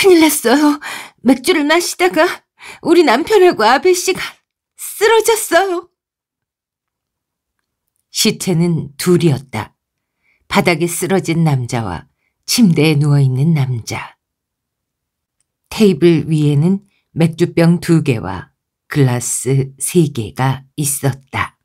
큰일 났어요. 맥주를 마시다가 우리 남편하고 아베 씨가 쓰러졌어요. 시체는 둘이었다. 바닥에 쓰러진 남자와 침대에 누워있는 남자. 테이블 위에는 맥주병 두 개와 글라스 세 개가 있었다.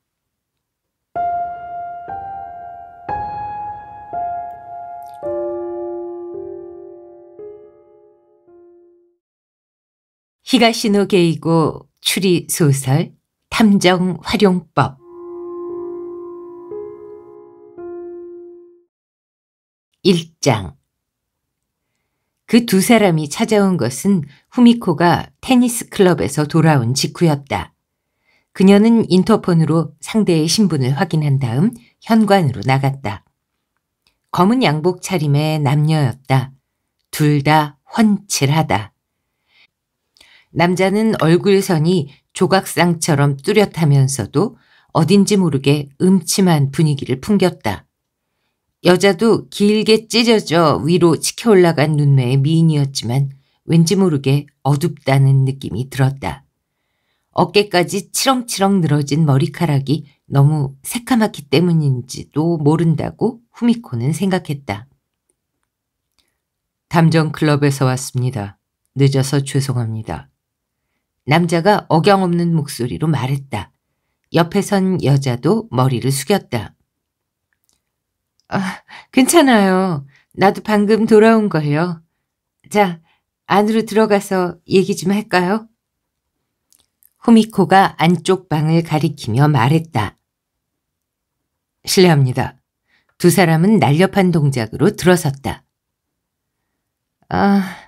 히가시노 게이고 추리 소설 탐정 활용법 1장그 두 사람이 찾아온 것은 후미코가 테니스 클럽에서 돌아온 직후였다. 그녀는 인터폰으로 상대의 신분을 확인한 다음 현관으로 나갔다. 검은 양복 차림의 남녀였다. 둘 다 훤칠하다. 남자는 얼굴선이 조각상처럼 뚜렷하면서도 어딘지 모르게 음침한 분위기를 풍겼다. 여자도 길게 찢어져 위로 치켜 올라간 눈매의 미인이었지만 왠지 모르게 어둡다는 느낌이 들었다. 어깨까지 치렁치렁 늘어진 머리카락이 너무 새카맣기 때문인지도 모른다고 후미코는 생각했다. 담정클럽에서 왔습니다. 늦어서 죄송합니다. 남자가 억양없는 목소리로 말했다. 옆에 선 여자도 머리를 숙였다. 아, 괜찮아요. 나도 방금 돌아온 걸요. 자, 안으로 들어가서 얘기 좀 할까요? 후미코가 안쪽 방을 가리키며 말했다. 실례합니다. 두 사람은 날렵한 동작으로 들어섰다. 아,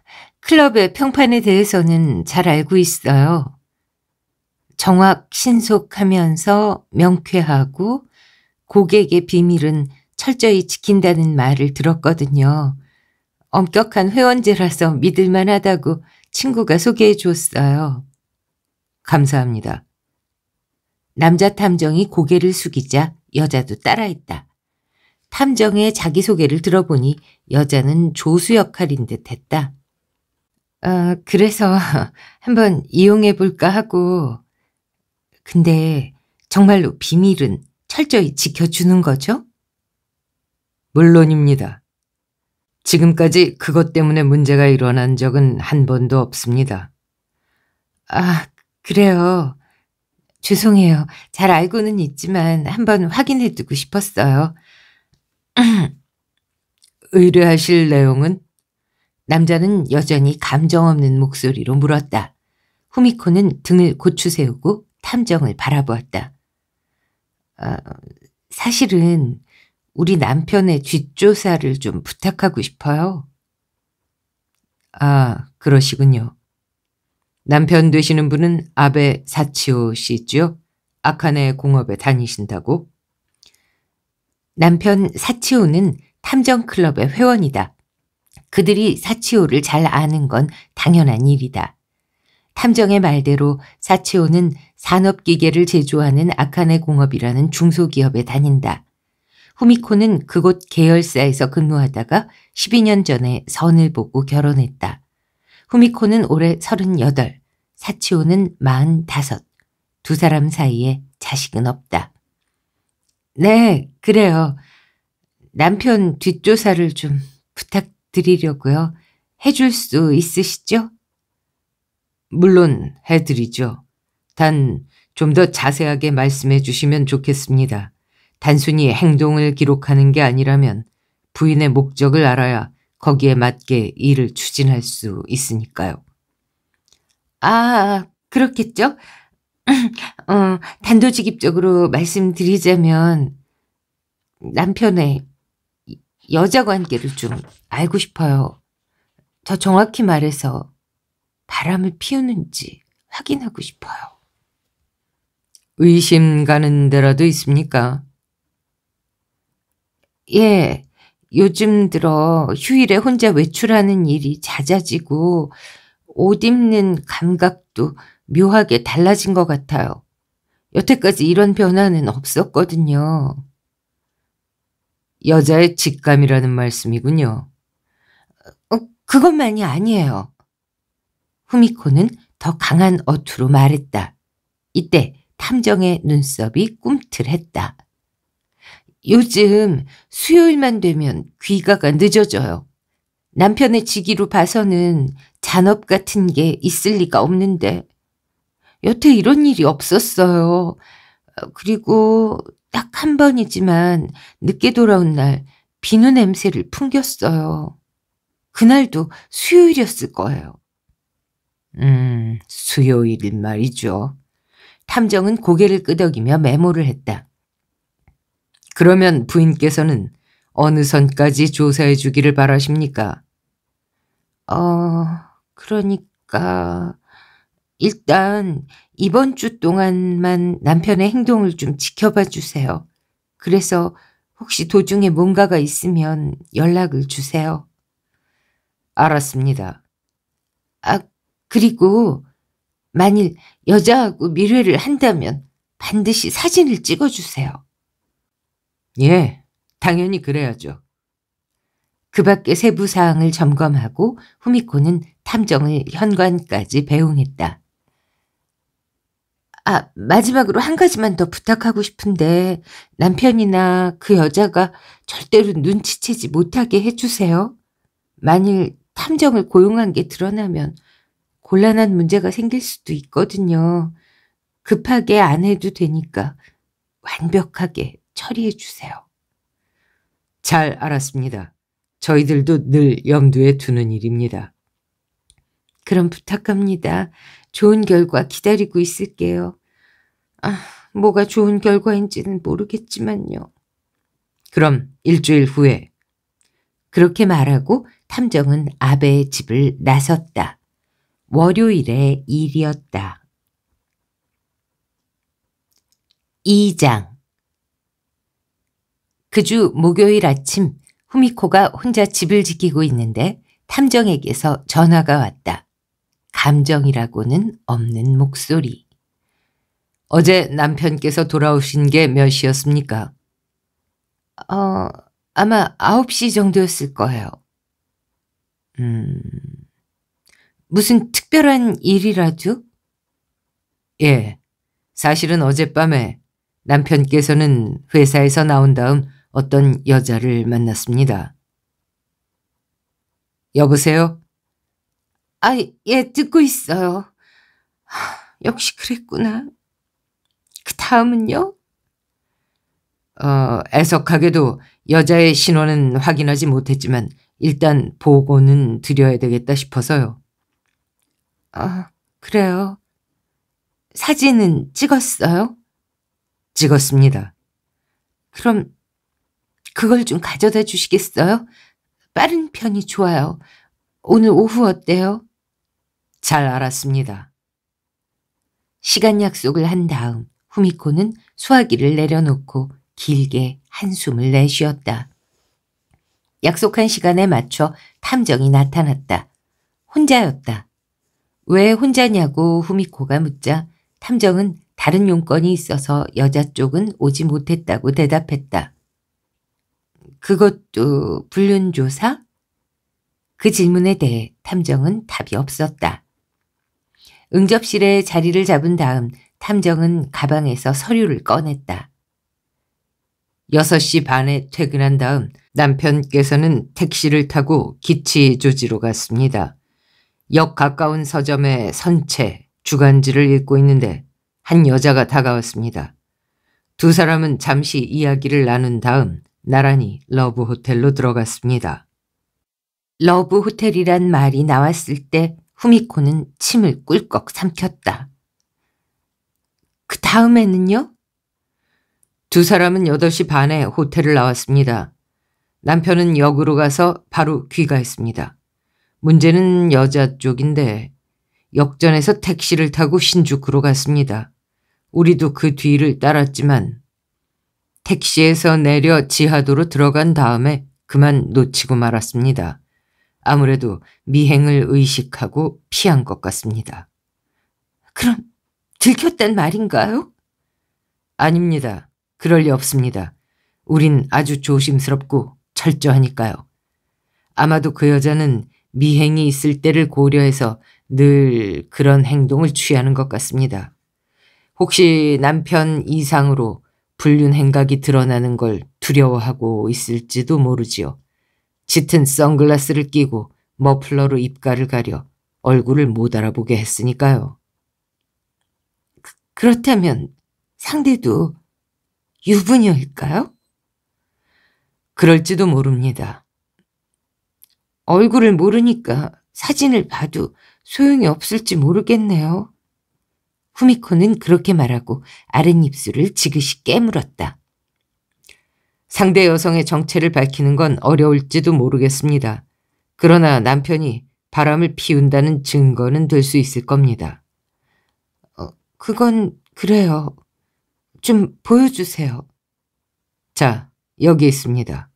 클럽의 평판에 대해서는 잘 알고 있어요. 정확 신속하면서 명쾌하고 고객의 비밀은 철저히 지킨다는 말을 들었거든요. 엄격한 회원제라서 믿을만 하다고 친구가 소개해 줬어요. 감사합니다. 남자 탐정이 고개를 숙이자 여자도 따라했다. 탐정의 자기소개를 들어보니 여자는 조수 역할인 듯 했다. 어, 그래서 한번 이용해 볼까 하고. 근데 정말로 비밀은 철저히 지켜주는 거죠? 물론입니다. 지금까지 그것 때문에 문제가 일어난 적은 한 번도 없습니다. 아, 그래요. 죄송해요. 잘 알고는 있지만 한번 확인해 두고 싶었어요. 의뢰하실 내용은 남자는 여전히 감정 없는 목소리로 물었다. 후미코는 등을 고추 세우고 탐정을 바라보았다. 어, 사실은 우리 남편의 뒷조사를 좀 부탁하고 싶어요. 아, 그러시군요. 남편 되시는 분은 아베 사치오 씨죠 아카네 공업에 다니신다고? 남편 사치오는 탐정클럽의 회원이다. 그들이 사치오를 잘 아는 건 당연한 일이다. 탐정의 말대로 사치오는 산업기계를 제조하는 아카네 공업이라는 중소기업에 다닌다. 후미코는 그곳 계열사에서 근무하다가 12년 전에 선을 보고 결혼했다. 후미코는 올해 38, 사치오는 45. 두 사람 사이에 자식은 없다. 네, 그래요. 남편 뒷조사를 좀 부탁 드립니다 드리려고요. 해줄 수 있으시죠? 물론 해드리죠. 단 좀 더 자세하게 말씀해 주시면 좋겠습니다. 단순히 행동을 기록하는 게 아니라면 부인의 목적을 알아야 거기에 맞게 일을 추진할 수 있으니까요. 아, 그렇겠죠? 어, 단도직입적으로 말씀드리자면 남편의 여자 관계를 좀 알고 싶어요. 더 정확히 말해서 바람을 피우는지 확인하고 싶어요. 의심 가는 데라도 있습니까? 예, 요즘 들어 휴일에 혼자 외출하는 일이 잦아지고 옷 입는 감각도 묘하게 달라진 것 같아요. 여태까지 이런 변화는 없었거든요. 여자의 직감이라는 말씀이군요. 어, 그것만이 아니에요. 후미코는 더 강한 어투로 말했다. 이때 탐정의 눈썹이 꿈틀했다. 요즘 수요일만 되면 귀가가 늦어져요. 남편의 직위로 봐서는 잔업 같은 게 있을 리가 없는데 여태 이런 일이 없었어요. 어, 그리고 딱 한 번이지만 늦게 돌아온 날 비누 냄새를 풍겼어요. 그날도 수요일이었을 거예요. 음, 수요일인 말이죠. 탐정은 고개를 끄덕이며 메모를 했다. 그러면 부인께서는 어느 선까지 조사해 주기를 바라십니까? 어, 그러니까 일단 이번 주 동안만 남편의 행동을 좀 지켜봐 주세요. 그래서 혹시 도중에 뭔가가 있으면 연락을 주세요. 알았습니다. 아, 그리고 만일 여자하고 미래를 한다면 반드시 사진을 찍어주세요. 예, 당연히 그래야죠. 그 밖의 세부사항을 점검하고 후미코는 탐정을 현관까지 배웅했다. 아, 마지막으로 한 가지만 더 부탁하고 싶은데 남편이나 그 여자가 절대로 눈치채지 못하게 해주세요. 만일 탐정을 고용한 게 드러나면 곤란한 문제가 생길 수도 있거든요. 급하게 안 해도 되니까 완벽하게 처리해 주세요. 잘 알았습니다. 저희들도 늘 염두에 두는 일입니다. 그럼 부탁합니다. 좋은 결과 기다리고 있을게요. 아, 뭐가 좋은 결과인지는 모르겠지만요. 그럼 일주일 후에. 그렇게 말하고 탐정은 아베의 집을 나섰다. 월요일의 일이었다. 2장 그 주 목요일 아침 후미코가 혼자 집을 지키고 있는데 탐정에게서 전화가 왔다. 감정이라고는 없는 목소리. 어제 남편께서 돌아오신 게 몇 시였습니까? 어, 아마 9시 정도였을 거예요. 음, 무슨 특별한 일이라죠? 예. 사실은 어젯밤에 남편께서는 회사에서 나온 다음 어떤 여자를 만났습니다. 여보세요? 아, 예, 듣고 있어요. 하, 역시 그랬구나. 그 다음은요? 어, 애석하게도 여자의 신원은 확인하지 못했지만 일단 보고는 드려야 되겠다 싶어서요. 아, 그래요. 사진은 찍었어요? 찍었습니다. 그럼 그걸 좀 가져다 주시겠어요? 빠른 편이 좋아요. 오늘 오후 어때요? 잘 알았습니다. 시간 약속을 한 다음 후미코는 수화기를 내려놓고 길게 한숨을 내쉬었다. 약속한 시간에 맞춰 탐정이 나타났다. 혼자였다. 왜 혼자냐고 후미코가 묻자 탐정은 다른 용건이 있어서 여자 쪽은 오지 못했다고 대답했다. 그것도 불륜조사? 그 질문에 대해 탐정은 답이 없었다. 응접실에 자리를 잡은 다음 탐정은 가방에서 서류를 꺼냈다. 6시 반에 퇴근한 다음 남편께서는 택시를 타고 기치 조지로 갔습니다. 역 가까운 서점에 선체, 주간지를 읽고 있는데 한 여자가 다가왔습니다. 두 사람은 잠시 이야기를 나눈 다음 나란히 러브 호텔로 들어갔습니다. 러브 호텔이란 말이 나왔을 때 후미코는 침을 꿀꺽 삼켰다. 그 다음에는요? 두 사람은 8시 반에 호텔을 나왔습니다. 남편은 역으로 가서 바로 귀가했습니다. 문제는 여자 쪽인데 역전에서 택시를 타고 신주쿠로 갔습니다. 우리도 그 뒤를 따랐지만 택시에서 내려 지하도로 들어간 다음에 그만 놓치고 말았습니다. 아무래도 미행을 의식하고 피한 것 같습니다. 그럼 들켰단 말인가요? 아닙니다. 그럴 리 없습니다. 우린 아주 조심스럽고 철저하니까요. 아마도 그 여자는 미행이 있을 때를 고려해서 늘 그런 행동을 취하는 것 같습니다. 혹시 남편 이상으로 불륜 행각이 드러나는 걸 두려워하고 있을지도 모르지요. 짙은 선글라스를 끼고 머플러로 입가를 가려 얼굴을 못 알아보게 했으니까요. 그렇다면 상대도 유부녀일까요? 그럴지도 모릅니다. 얼굴을 모르니까 사진을 봐도 소용이 없을지 모르겠네요. 후미코는 그렇게 말하고 아랫입술을 지그시 깨물었다. 상대 여성의 정체를 밝히는 건 어려울지도 모르겠습니다. 그러나 남편이 바람을 피운다는 증거는 될 수 있을 겁니다. 그건 그래요. 좀 보여주세요. 자, 여기 있습니다.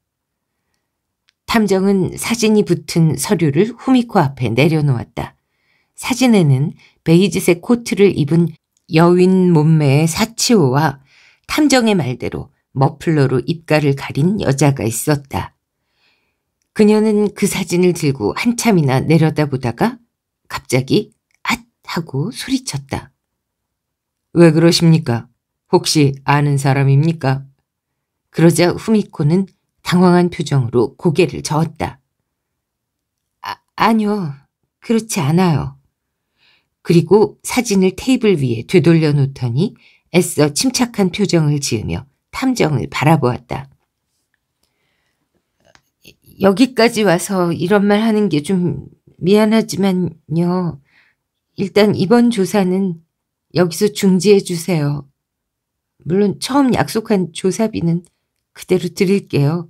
탐정은 사진이 붙은 서류를 후미코 앞에 내려놓았다. 사진에는 베이지색 코트를 입은 여윈 몸매의 사치오와 탐정의 말대로 머플러로 입가를 가린 여자가 있었다. 그녀는 그 사진을 들고 한참이나 내려다보다가 갑자기 앗 하고 소리쳤다. 왜 그러십니까? 혹시 아는 사람입니까? 그러자 후미코는 당황한 표정으로 고개를 저었다. 아, 아니요. 그렇지 않아요. 그리고 사진을 테이블 위에 되돌려 놓더니 애써 침착한 표정을 지으며 탐정을 바라보았다. 여기까지 와서 이런 말 하는 게 좀 미안하지만요. 일단 이번 조사는 여기서 중지해 주세요. 물론 처음 약속한 조사비는 그대로 드릴게요.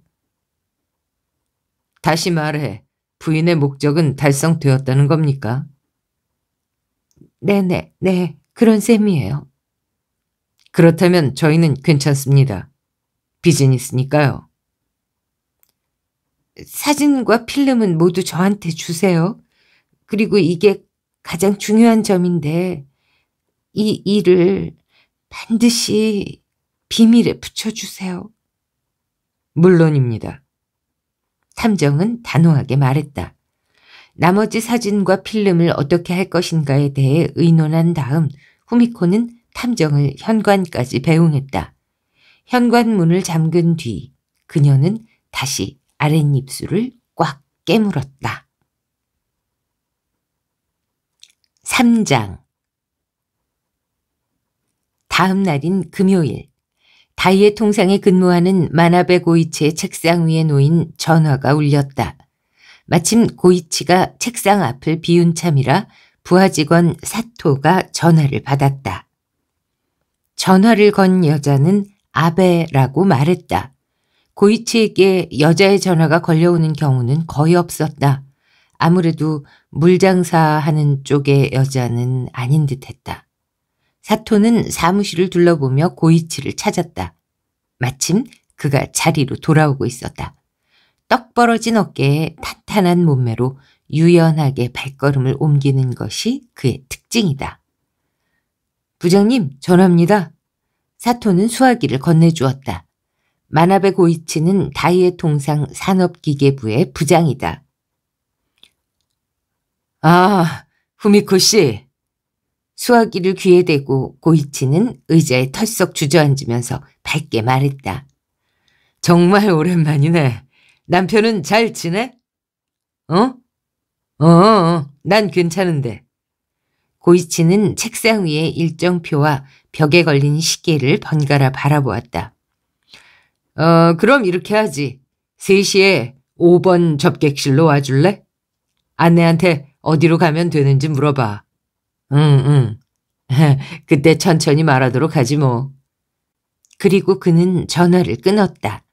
다시 말해. 부인의 목적은 달성되었다는 겁니까? 네네, 네. 그런 셈이에요. 그렇다면 저희는 괜찮습니다. 비즈니스니까요. 사진과 필름은 모두 저한테 주세요. 그리고 이게 가장 중요한 점인데 이 일을 반드시 비밀에 붙여주세요. 물론입니다. 탐정은 단호하게 말했다. 나머지 사진과 필름을 어떻게 할 것인가에 대해 의논한 다음 후미코는 탐정을 현관까지 배웅했다. 현관문을 잠근 뒤 그녀는 다시 아랫입술을 꽉 깨물었다. 3장 다음 날인 금요일 다이의 통상에 근무하는 만화배 고이치의 책상 위에 놓인 전화가 울렸다. 마침 고이치가 책상 앞을 비운 참이라 부하 직원 사토가 전화를 받았다. 전화를 건 여자는 아베라고 말했다. 고이치에게 여자의 전화가 걸려오는 경우는 거의 없었다. 아무래도 물장사하는 쪽의 여자는 아닌 듯했다. 사토는 사무실을 둘러보며 고이치를 찾았다. 마침 그가 자리로 돌아오고 있었다. 떡 벌어진 어깨에 탄탄한 몸매로 유연하게 발걸음을 옮기는 것이 그의 특징이다. 부장님, 전합니다 사토는 수화기를 건네주었다. 마나베 고이치는 다이의 통상 산업기계부의 부장이다. 아, 후미코 씨. 수화기를 귀에 대고 고이치는 의자에 털썩 주저앉으면서 밝게 말했다. 정말 오랜만이네. 남편은 잘 지내? 어? 어, 어, 어. 난 괜찮은데. 고이치는 책상 위에 일정표와 벽에 걸린 시계를 번갈아 바라보았다. 어, 그럼 이렇게 하지. 3시에 5번 접객실로 와줄래? 아내한테 어디로 가면 되는지 물어봐. 응, 응. 그때 천천히 말하도록 하지 뭐. 그리고 그는 전화를 끊었다.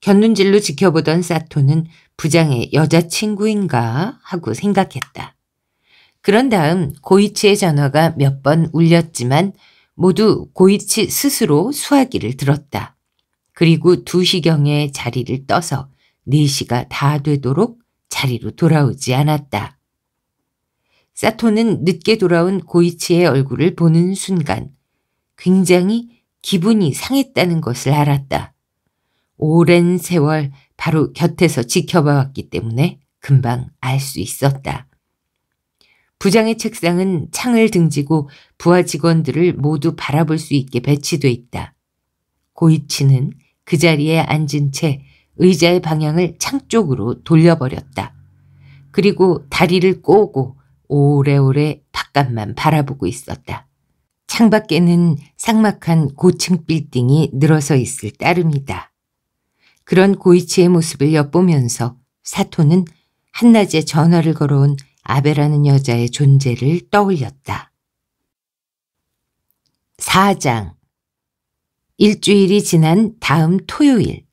견눈질로 지켜보던 사토는 부장의 여자친구인가 하고 생각했다. 그런 다음 고이치의 전화가 몇 번 울렸지만 모두 고이치 스스로 수화기를 들었다. 그리고 두시경에 자리를 떠서 네시가다 되도록 자리로 돌아오지 않았다. 사토는 늦게 돌아온 고이치의 얼굴을 보는 순간 굉장히 기분이 상했다는 것을 알았다. 오랜 세월 바로 곁에서 지켜봐 왔기 때문에 금방 알 수 있었다. 부장의 책상은 창을 등지고 부하 직원들을 모두 바라볼 수 있게 배치돼 있다. 고이치는 그 자리에 앉은 채 의자의 방향을 창 쪽으로 돌려버렸다. 그리고 다리를 꼬고 오래오래 바깥만 바라보고 있었다. 창밖에는 삭막한 고층 빌딩이 늘어서 있을 따름이다. 그런 고이치의 모습을 엿보면서 사토는 한낮에 전화를 걸어온 아베라는 여자의 존재를 떠올렸다. 4장 일주일이 지난 다음 토요일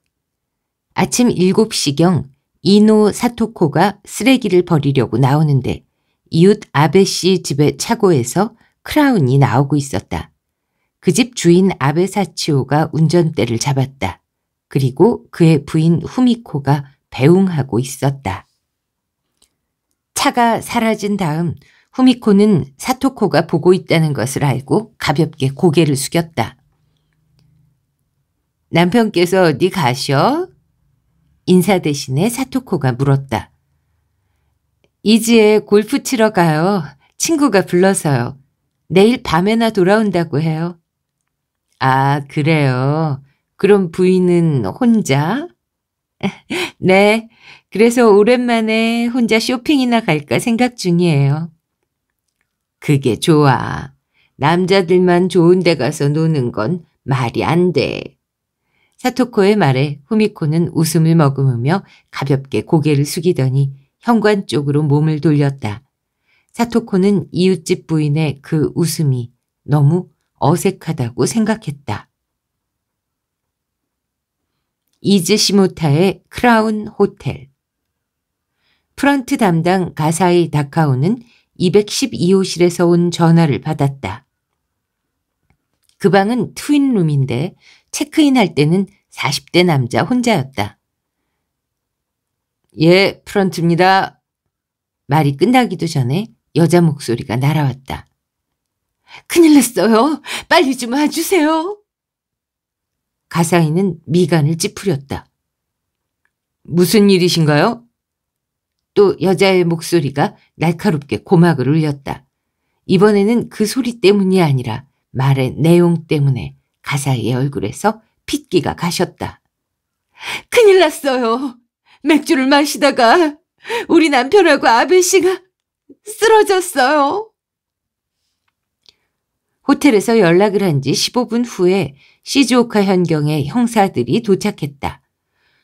아침 7시경 이노 사토코가 쓰레기를 버리려고 나오는데 이웃 아베 씨 집의 차고에서 크라운이 나오고 있었다. 그 집 주인 아베 사치오가 운전대를 잡았다. 그리고 그의 부인 후미코가 배웅하고 있었다. 차가 사라진 다음 후미코는 사토코가 보고 있다는 것을 알고 가볍게 고개를 숙였다. 남편께서 어디 가셔? 인사 대신에 사토코가 물었다. 이지에 골프 치러 가요. 친구가 불러서요. 내일 밤에나 돌아온다고 해요. 아, 그래요. 그럼 부인은 혼자? 네, 그래서 오랜만에 혼자 쇼핑이나 갈까 생각 중이에요. 그게 좋아. 남자들만 좋은 데 가서 노는 건 말이 안 돼. 사토코의 말에 후미코는 웃음을 머금으며 가볍게 고개를 숙이더니 현관 쪽으로 몸을 돌렸다. 사토코는 이웃집 부인의 그 웃음이 너무 어색하다고 생각했다. 이즈시모타의 크라운 호텔 프런트 담당 가사이 다카오는 212호실에서 온 전화를 받았다. 그 방은 트윈룸인데 체크인할 때는 40대 남자 혼자였다. 예, 프런트입니다. 말이 끝나기도 전에 여자 목소리가 날아왔다. 큰일 났어요. 빨리 좀 와주세요. 가상이는 미간을 찌푸렸다. 무슨 일이신가요? 또 여자의 목소리가 날카롭게 고막을 울렸다. 이번에는 그 소리 때문이 아니라 말의 내용 때문에 가사의 얼굴에서 핏기가 가셨다. 큰일 났어요. 맥주를 마시다가 우리 남편하고 아베 씨가 쓰러졌어요. 호텔에서 연락을 한 지 15분 후에 시즈오카 현경의 형사들이 도착했다.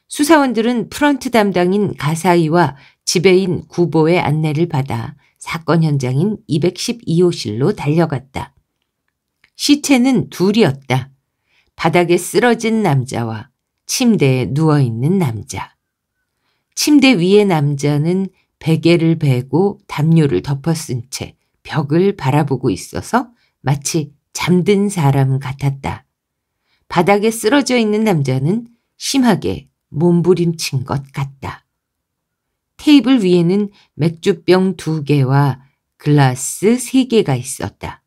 수사원들은 프런트 담당인 가사이와 지배인 구보의 안내를 받아 사건 현장인 212호실로 달려갔다. 시체는 둘이었다. 바닥에 쓰러진 남자와 침대에 누워있는 남자. 침대 위에 남자는 베개를 베고 담요를 덮어쓴 채 벽을 바라보고 있어서 마치 잠든 사람 같았다. 바닥에 쓰러져 있는 남자는 심하게 몸부림친 것 같다. 테이블 위에는 맥주병 두 개와 글라스 세 개가 있었다.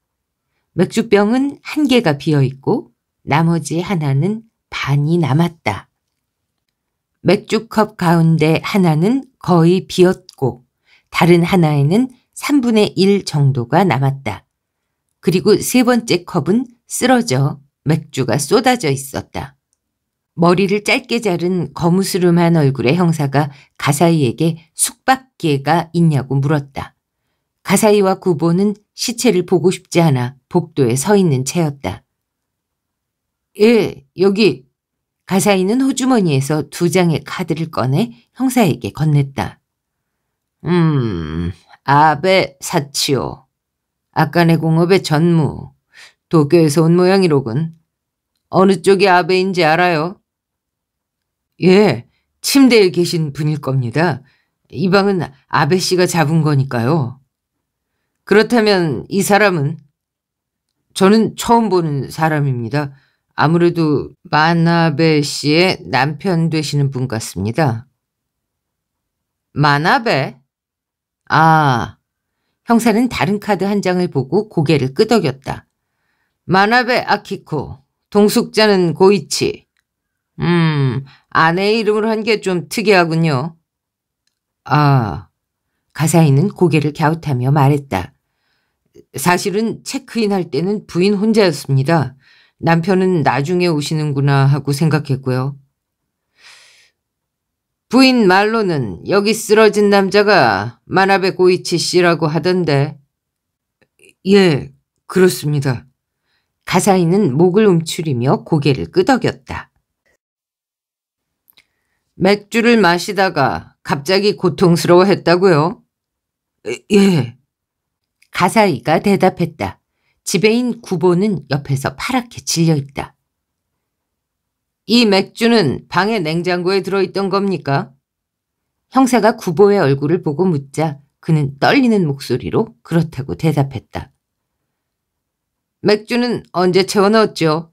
맥주병은 한 개가 비어 있고 나머지 하나는 반이 남았다. 맥주컵 가운데 하나는 거의 비었고 다른 하나에는 3분의 1 정도가 남았다. 그리고 세 번째 컵은 쓰러져 맥주가 쏟아져 있었다. 머리를 짧게 자른 거무스름한 얼굴의 형사가 가사이에게 숙박기가 있냐고 물었다. 가사이와 구보는 시체를 보고 싶지 않아 복도에 서 있는 채였다. 예, 여기 가사인은 호주머니에서 두 장의 카드를 꺼내 형사에게 건넸다. 음, 아베 사치오. 아까네 공업의 전무. 도쿄에서 온 모양이로군. 어느 쪽이 아베인지 알아요? 예, 침대에 계신 분일 겁니다. 이 방은 아베 씨가 잡은 거니까요. 그렇다면 이 사람은? 저는 처음 보는 사람입니다. 아무래도 마나베 씨의 남편 되시는 분 같습니다. 마나베? 아, 형사는 다른 카드 한 장을 보고 고개를 끄덕였다. 마나베 아키코, 동숙자는 고이치. 음, 아내의 이름으로 한 게 좀 특이하군요. 아, 가사인은 고개를 갸웃하며 말했다. 사실은 체크인 할 때는 부인 혼자였습니다. 남편은 나중에 오시는구나 하고 생각했고요. 부인 말로는 여기 쓰러진 남자가 마나베 고이치 씨라고 하던데. 예, 그렇습니다. 가사인은 목을 움츠리며 고개를 끄덕였다. 맥주를 마시다가 갑자기 고통스러워했다고요? 예. 가사이가 대답했다. 지배인 구보는 옆에서 파랗게 질려 있다. 이 맥주는 방의 냉장고에 들어있던 겁니까? 형사가 구보의 얼굴을 보고 묻자 그는 떨리는 목소리로 그렇다고 대답했다. 맥주는 언제 채워 넣었죠?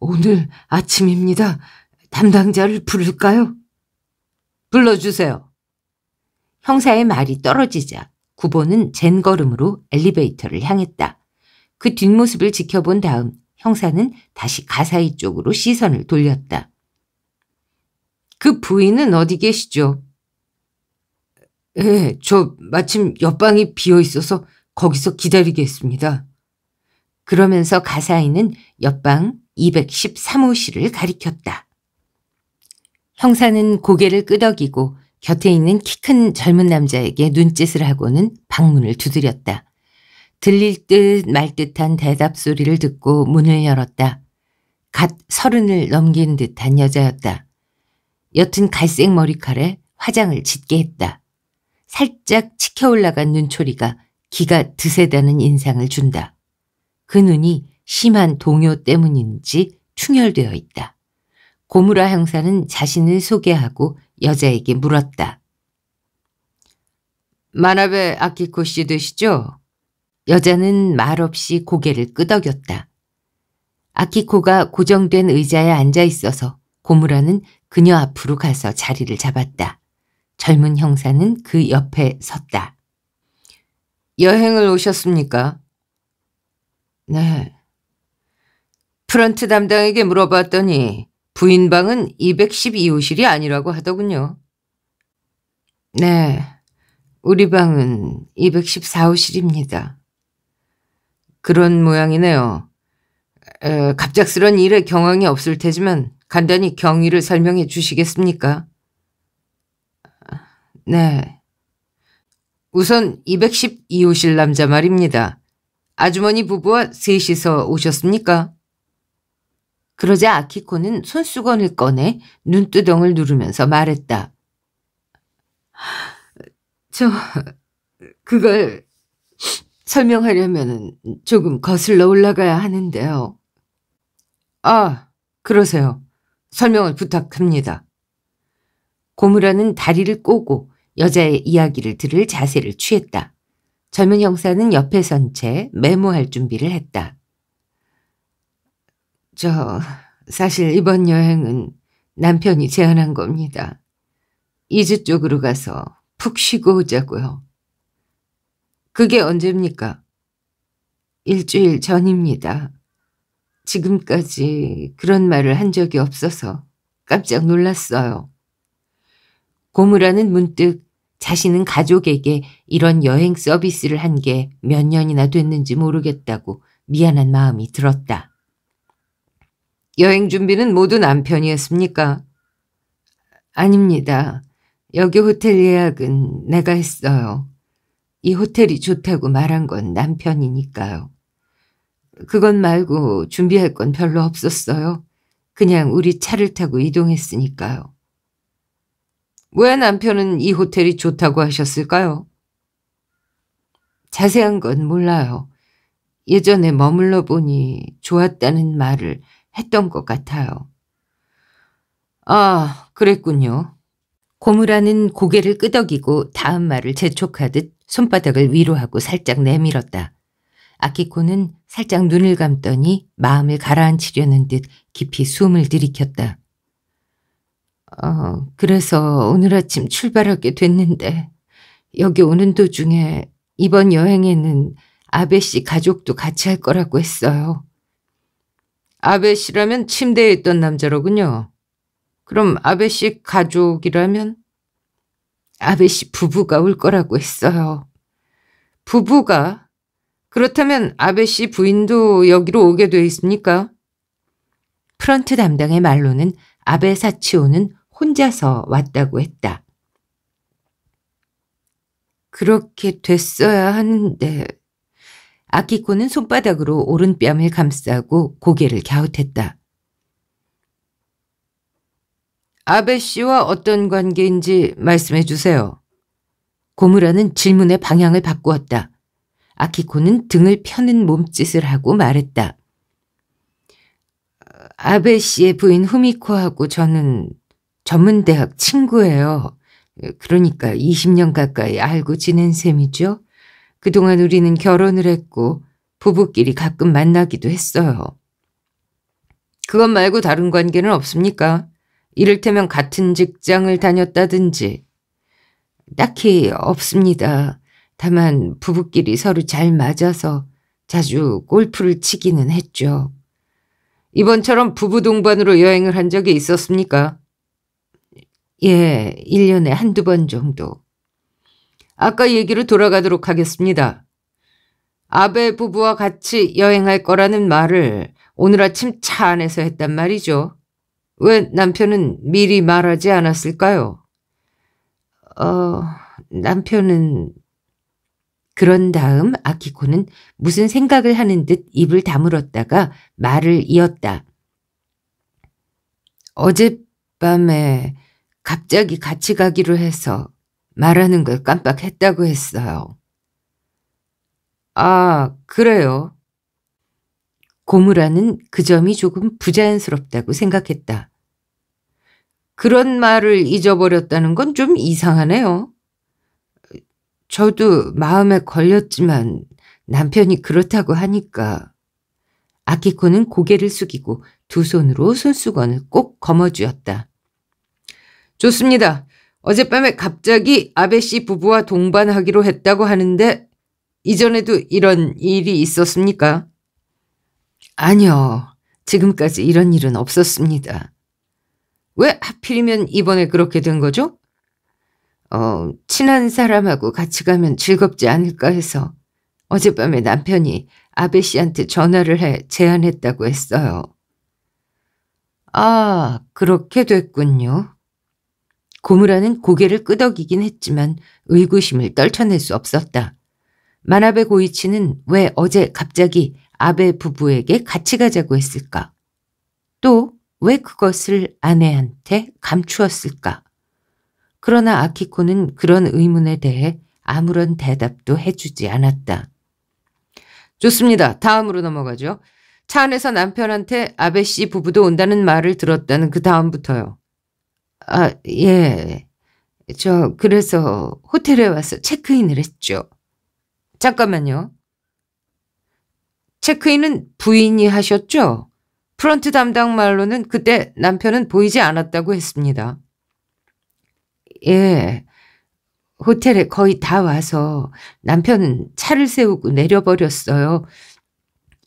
오늘 아침입니다. 담당자를 부를까요? 불러주세요. 형사의 말이 떨어지자 구보는 젠 걸음으로 엘리베이터를 향했다. 그 뒷모습을 지켜본 다음 형사는 다시 가사이 쪽으로 시선을 돌렸다. 그 부인은 어디 계시죠? 예, 저 마침 옆방이 비어 있어서 거기서 기다리겠습니다. 그러면서 가사인은 옆방 213호실을 가리켰다. 형사는 고개를 끄덕이고 곁에 있는 키 큰 젊은 남자에게 눈짓을 하고는 방문을 두드렸다. 들릴 듯 말 듯한 대답 소리를 듣고 문을 열었다. 갓 서른을 넘긴 듯한 여자였다. 옅은 갈색 머리칼에 화장을 짙게 했다. 살짝 치켜 올라간 눈초리가 기가 드세다는 인상을 준다. 그 눈이 심한 동요 때문인지 충혈되어 있다. 고무라 형사는 자신을 소개하고 여자에게 물었다. 만화베 아키코 씨 되시죠? 여자는 말없이 고개를 끄덕였다. 아키코가 고정된 의자에 앉아 있어서 고무라는 그녀 앞으로 가서 자리를 잡았다. 젊은 형사는 그 옆에 섰다. 여행을 오셨습니까? 네. 프런트 담당에게 물어봤더니 부인방은 212호실이 아니라고 하더군요. 네, 우리 방은 214호실입니다. 그런 모양이네요. 에, 갑작스런 일에 경황이 없을 테지만 간단히 경위를 설명해 주시겠습니까? 네. 우선 212호실 남자 말입니다. 아주머니 부부와 셋이서 오셨습니까? 그러자 아키코는 손수건을 꺼내 눈두덩을 누르면서 말했다. 저, 그걸 설명하려면 조금 거슬러 올라가야 하는데요. 아, 그러세요. 설명을 부탁합니다. 고무라는 다리를 꼬고 여자의 이야기를 들을 자세를 취했다. 젊은 형사는 옆에 선 채 메모할 준비를 했다. 저, 사실 이번 여행은 남편이 제안한 겁니다. 이즈 쪽으로 가서 푹 쉬고 오자고요. 그게 언제입니까? 일주일 전입니다. 지금까지 그런 말을 한 적이 없어서 깜짝 놀랐어요. 고무라는 문득 자신은 가족에게 이런 여행 서비스를 한 게 몇 년이나 됐는지 모르겠다고 미안한 마음이 들었다. 여행 준비는 모두 남편이 었습니까 아닙니다. 여기 호텔 예약은 내가 했어요. 이 호텔이 좋다고 말한 건 남편이니까요. 그건 말고 준비할 건 별로 없었어요. 그냥 우리 차를 타고 이동했으니까요. 왜 남편은 이 호텔이 좋다고 하셨을까요? 자세한 건 몰라요. 예전에 머물러 보니 좋았다는 말을 했던 것 같아요. 아, 그랬군요. 고무라는 고개를 끄덕이고 다음 말을 재촉하듯 손바닥을 위로하고 살짝 내밀었다. 아키코는 살짝 눈을 감더니 마음을 가라앉히려는 듯 깊이 숨을 들이켰다. 어, 그래서 오늘 아침 출발하게 됐는데 여기 오는 도중에 이번 여행에는 아베 씨 가족도 같이 할 거라고 했어요. 아베 씨라면 침대에 있던 남자로군요. 그럼 아베 씨 가족이라면? 아베 씨 부부가 올 거라고 했어요. 부부가? 그렇다면 아베 씨 부인도 여기로 오게 돼 있습니까? 프런트 담당의 말로는 아베 사치오는 혼자서 왔다고 했다. 그렇게 됐어야 하는데 아키코는 손바닥으로 오른뺨을 감싸고 고개를 갸웃했다. 아베 씨와 어떤 관계인지 말씀해 주세요. 고무라는 질문의 방향을 바꾸었다. 아키코는 등을 펴는 몸짓을 하고 말했다. 아베 씨의 부인 후미코하고 저는 전문대학 친구예요. 그러니까 20년 가까이 알고 지낸 셈이죠. 그동안 우리는 결혼을 했고 부부끼리 가끔 만나기도 했어요. 그것 말고 다른 관계는 없습니까? 이를테면 같은 직장을 다녔다든지. 딱히 없습니다. 다만 부부끼리 서로 잘 맞아서 자주 골프를 치기는 했죠. 이번처럼 부부 동반으로 여행을 한 적이 있었습니까? 예, 1년에 한두 번 정도. 아까 얘기로 돌아가도록 하겠습니다. 아베 부부와 같이 여행할 거라는 말을 오늘 아침 차 안에서 했단 말이죠. 왜 남편은 미리 말하지 않았을까요? 어, 남편은 그런 다음 아키코는 무슨 생각을 하는 듯 입을 다물었다가 말을 이었다. 어젯밤에 갑자기 같이 가기로 해서 말하는 걸 깜빡했다고 했어요. 아, 그래요. 고무라는 그 점이 조금 부자연스럽다고 생각했다. 그런 말을 잊어버렸다는 건 좀 이상하네요. 저도 마음에 걸렸지만 남편이 그렇다고 하니까. 아키코는 고개를 숙이고 두 손으로 손수건을 꼭 거머쥐었다. 좋습니다. 어젯밤에 갑자기 아베 씨 부부와 동반하기로 했다고 하는데 이전에도 이런 일이 있었습니까? 아니요. 지금까지 이런 일은 없었습니다. 왜 하필이면 이번에 그렇게 된 거죠? 어, 친한 사람하고 같이 가면 즐겁지 않을까 해서 어젯밤에 남편이 아베 씨한테 전화를 해 제안했다고 했어요. 아, 그렇게 됐군요. 고무라는 고개를 끄덕이긴 했지만 의구심을 떨쳐낼 수 없었다. 마나베 고이치는 왜 어제 갑자기 아베 부부에게 같이 가자고 했을까? 또 왜 그것을 아내한테 감추었을까? 그러나 아키코는 그런 의문에 대해 아무런 대답도 해주지 않았다. 좋습니다. 다음으로 넘어가죠. 차 안에서 남편한테 아베 씨 부부도 온다는 말을 들었다는 그 다음부터요. 아, 예. 저, 그래서 호텔에 와서 체크인을 했죠. 잠깐만요. 체크인은 부인이 하셨죠? 프런트 담당 말로는 그때 남편은 보이지 않았다고 했습니다. 예. 호텔에 거의 다 와서 남편은 차를 세우고 내려버렸어요.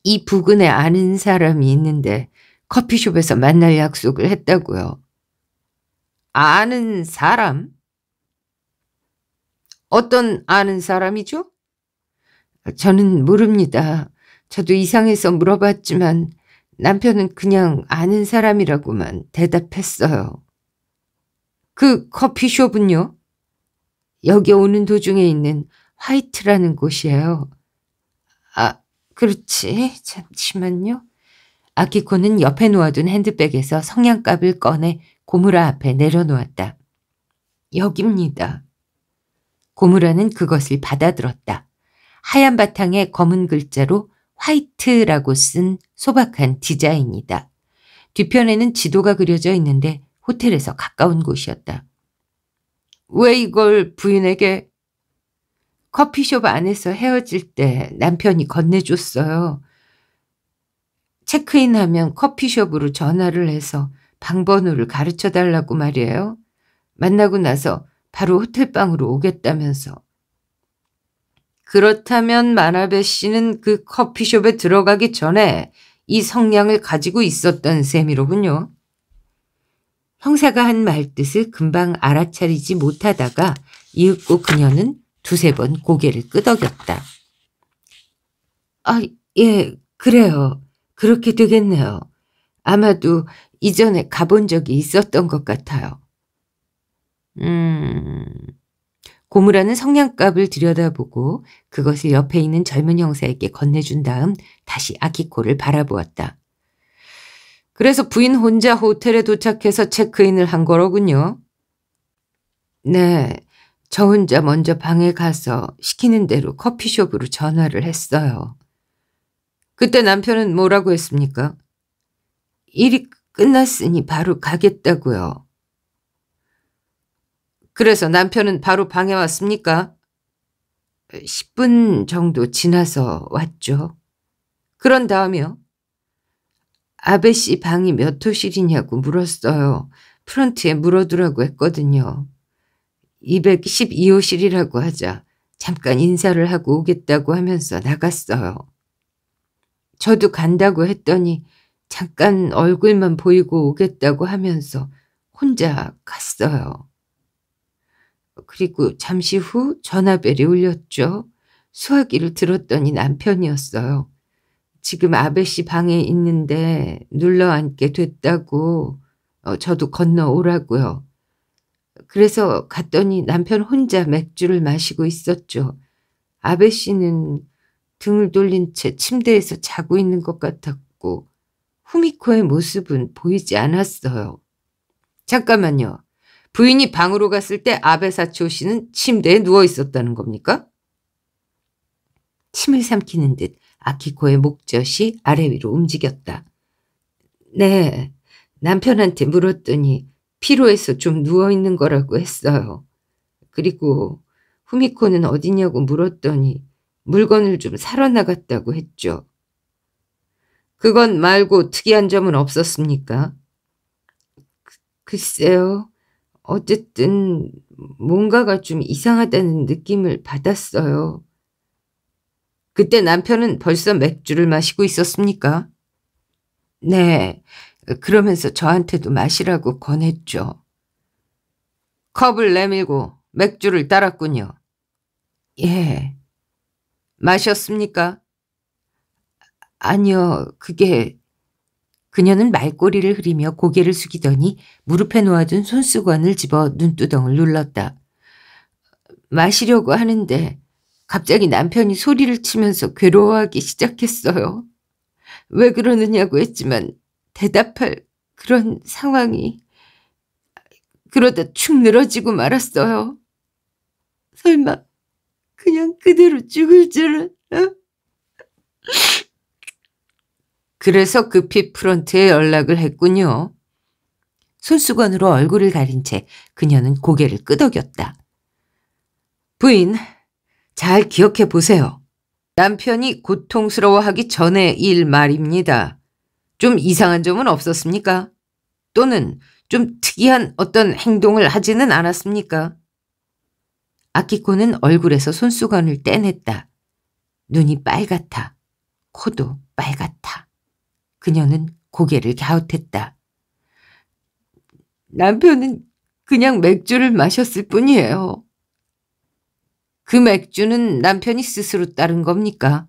이 부근에 아는 사람이 있는데 커피숍에서 만날 약속을 했다고요. 아는 사람? 어떤 아는 사람이죠? 저는 모릅니다. 저도 이상해서 물어봤지만 남편은 그냥 아는 사람이라고만 대답했어요. 그 커피숍은요? 여기 오는 도중에 있는 화이트라는 곳이에요. 아, 그렇지. 잠시만요. 아키코는 옆에 놓아둔 핸드백에서 성냥갑을 꺼내 고무라 앞에 내려놓았다. 여깁니다. 고무라는 그것을 받아들었다. 하얀 바탕에 검은 글자로 화이트라고 쓴 소박한 디자인이다. 뒤편에는 지도가 그려져 있는데 호텔에서 가까운 곳이었다. 왜 이걸 부인에게 커피숍 안에서 헤어질 때 남편이 건네줬어요. 체크인하면 커피숍으로 전화를 해서 방번호를 가르쳐 달라고 말이에요. 만나고 나서 바로 호텔방으로 오겠다면서. 그렇다면 마나베 씨는 그 커피숍에 들어가기 전에 이성량을 가지고 있었던 셈이로군요. 형사가 한 말뜻을 금방 알아차리지 못하다가 이윽고 그녀는 두세 번 고개를 끄덕였다. 아, 예, 그래요. 그렇게 되겠네요. 아마도 이전에 가본 적이 있었던 것 같아요. 음... 고무라는 성냥갑을 들여다보고 그것을 옆에 있는 젊은 형사에게 건네준 다음 다시 아키코를 바라보았다. 그래서 부인 혼자 호텔에 도착해서 체크인을 한 거로군요. 네, 저 혼자 먼저 방에 가서 시키는 대로 커피숍으로 전화를 했어요. 그때 남편은 뭐라고 했습니까? 일이 끝났으니 바로 가겠다고요. 그래서 남편은 바로 방에 왔습니까? 10분 정도 지나서 왔죠. 그런 다음에요 아베 씨 방이 몇 호실이냐고 물었어요. 프런트에 물어두라고 했거든요. 212호실이라고 하자 잠깐 인사를 하고 오겠다고 하면서 나갔어요. 저도 간다고 했더니 잠깐 얼굴만 보이고 오겠다고 하면서 혼자 갔어요. 그리고 잠시 후 전화벨이 울렸죠. 수화기를 들었더니 남편이었어요. 지금 아베 씨 방에 있는데 눌러앉게 됐다고 어, 저도 건너오라고요. 그래서 갔더니 남편 혼자 맥주를 마시고 있었죠. 아베 씨는 등을 돌린 채 침대에서 자고 있는 것 같았고 후미코의 모습은 보이지 않았어요. 잠깐만요. 부인이 방으로 갔을 때 아베 사초 씨는 침대에 누워 있었다는 겁니까? 침을 삼키는 듯 아키코의 목젖이 아래 위로 움직였다. 네, 남편한테 물었더니 피로해서 좀 누워있는 거라고 했어요. 그리고 후미코는 어디냐고 물었더니 물건을 좀 사러 나갔다고 했죠. 그건 말고 특이한 점은 없었습니까? 그, 글쎄요. 어쨌든 뭔가가 좀 이상하다는 느낌을 받았어요. 그때 남편은 벌써 맥주를 마시고 있었습니까? 네. 그러면서 저한테도 마시라고 권했죠. 컵을 내밀고 맥주를 따랐군요. 예. 마셨습니까? 아니요, 그게. 그녀는 말꼬리를 흐리며 고개를 숙이더니 무릎에 놓아둔 손수건을 집어 눈두덩을 눌렀다. 마시려고 하는데 갑자기 남편이 소리를 치면서 괴로워하기 시작했어요. 왜 그러느냐고 했지만 대답할 그런 상황이 그러다 축 늘어지고 말았어요. 설마 그냥 그대로 죽을 줄은? 어? 그래서 급히 프런트에 연락을 했군요. 손수건으로 얼굴을 가린 채 그녀는 고개를 끄덕였다. 부인, 잘 기억해 보세요. 남편이 고통스러워하기 전에 일 말입니다. 좀 이상한 점은 없었습니까? 또는 좀 특이한 어떤 행동을 하지는 않았습니까? 아키코는 얼굴에서 손수건을 떼냈다. 눈이 빨갛다. 코도 빨갛다. 그녀는 고개를 갸웃했다. 남편은 그냥 맥주를 마셨을 뿐이에요. 그 맥주는 남편이 스스로 따른 겁니까?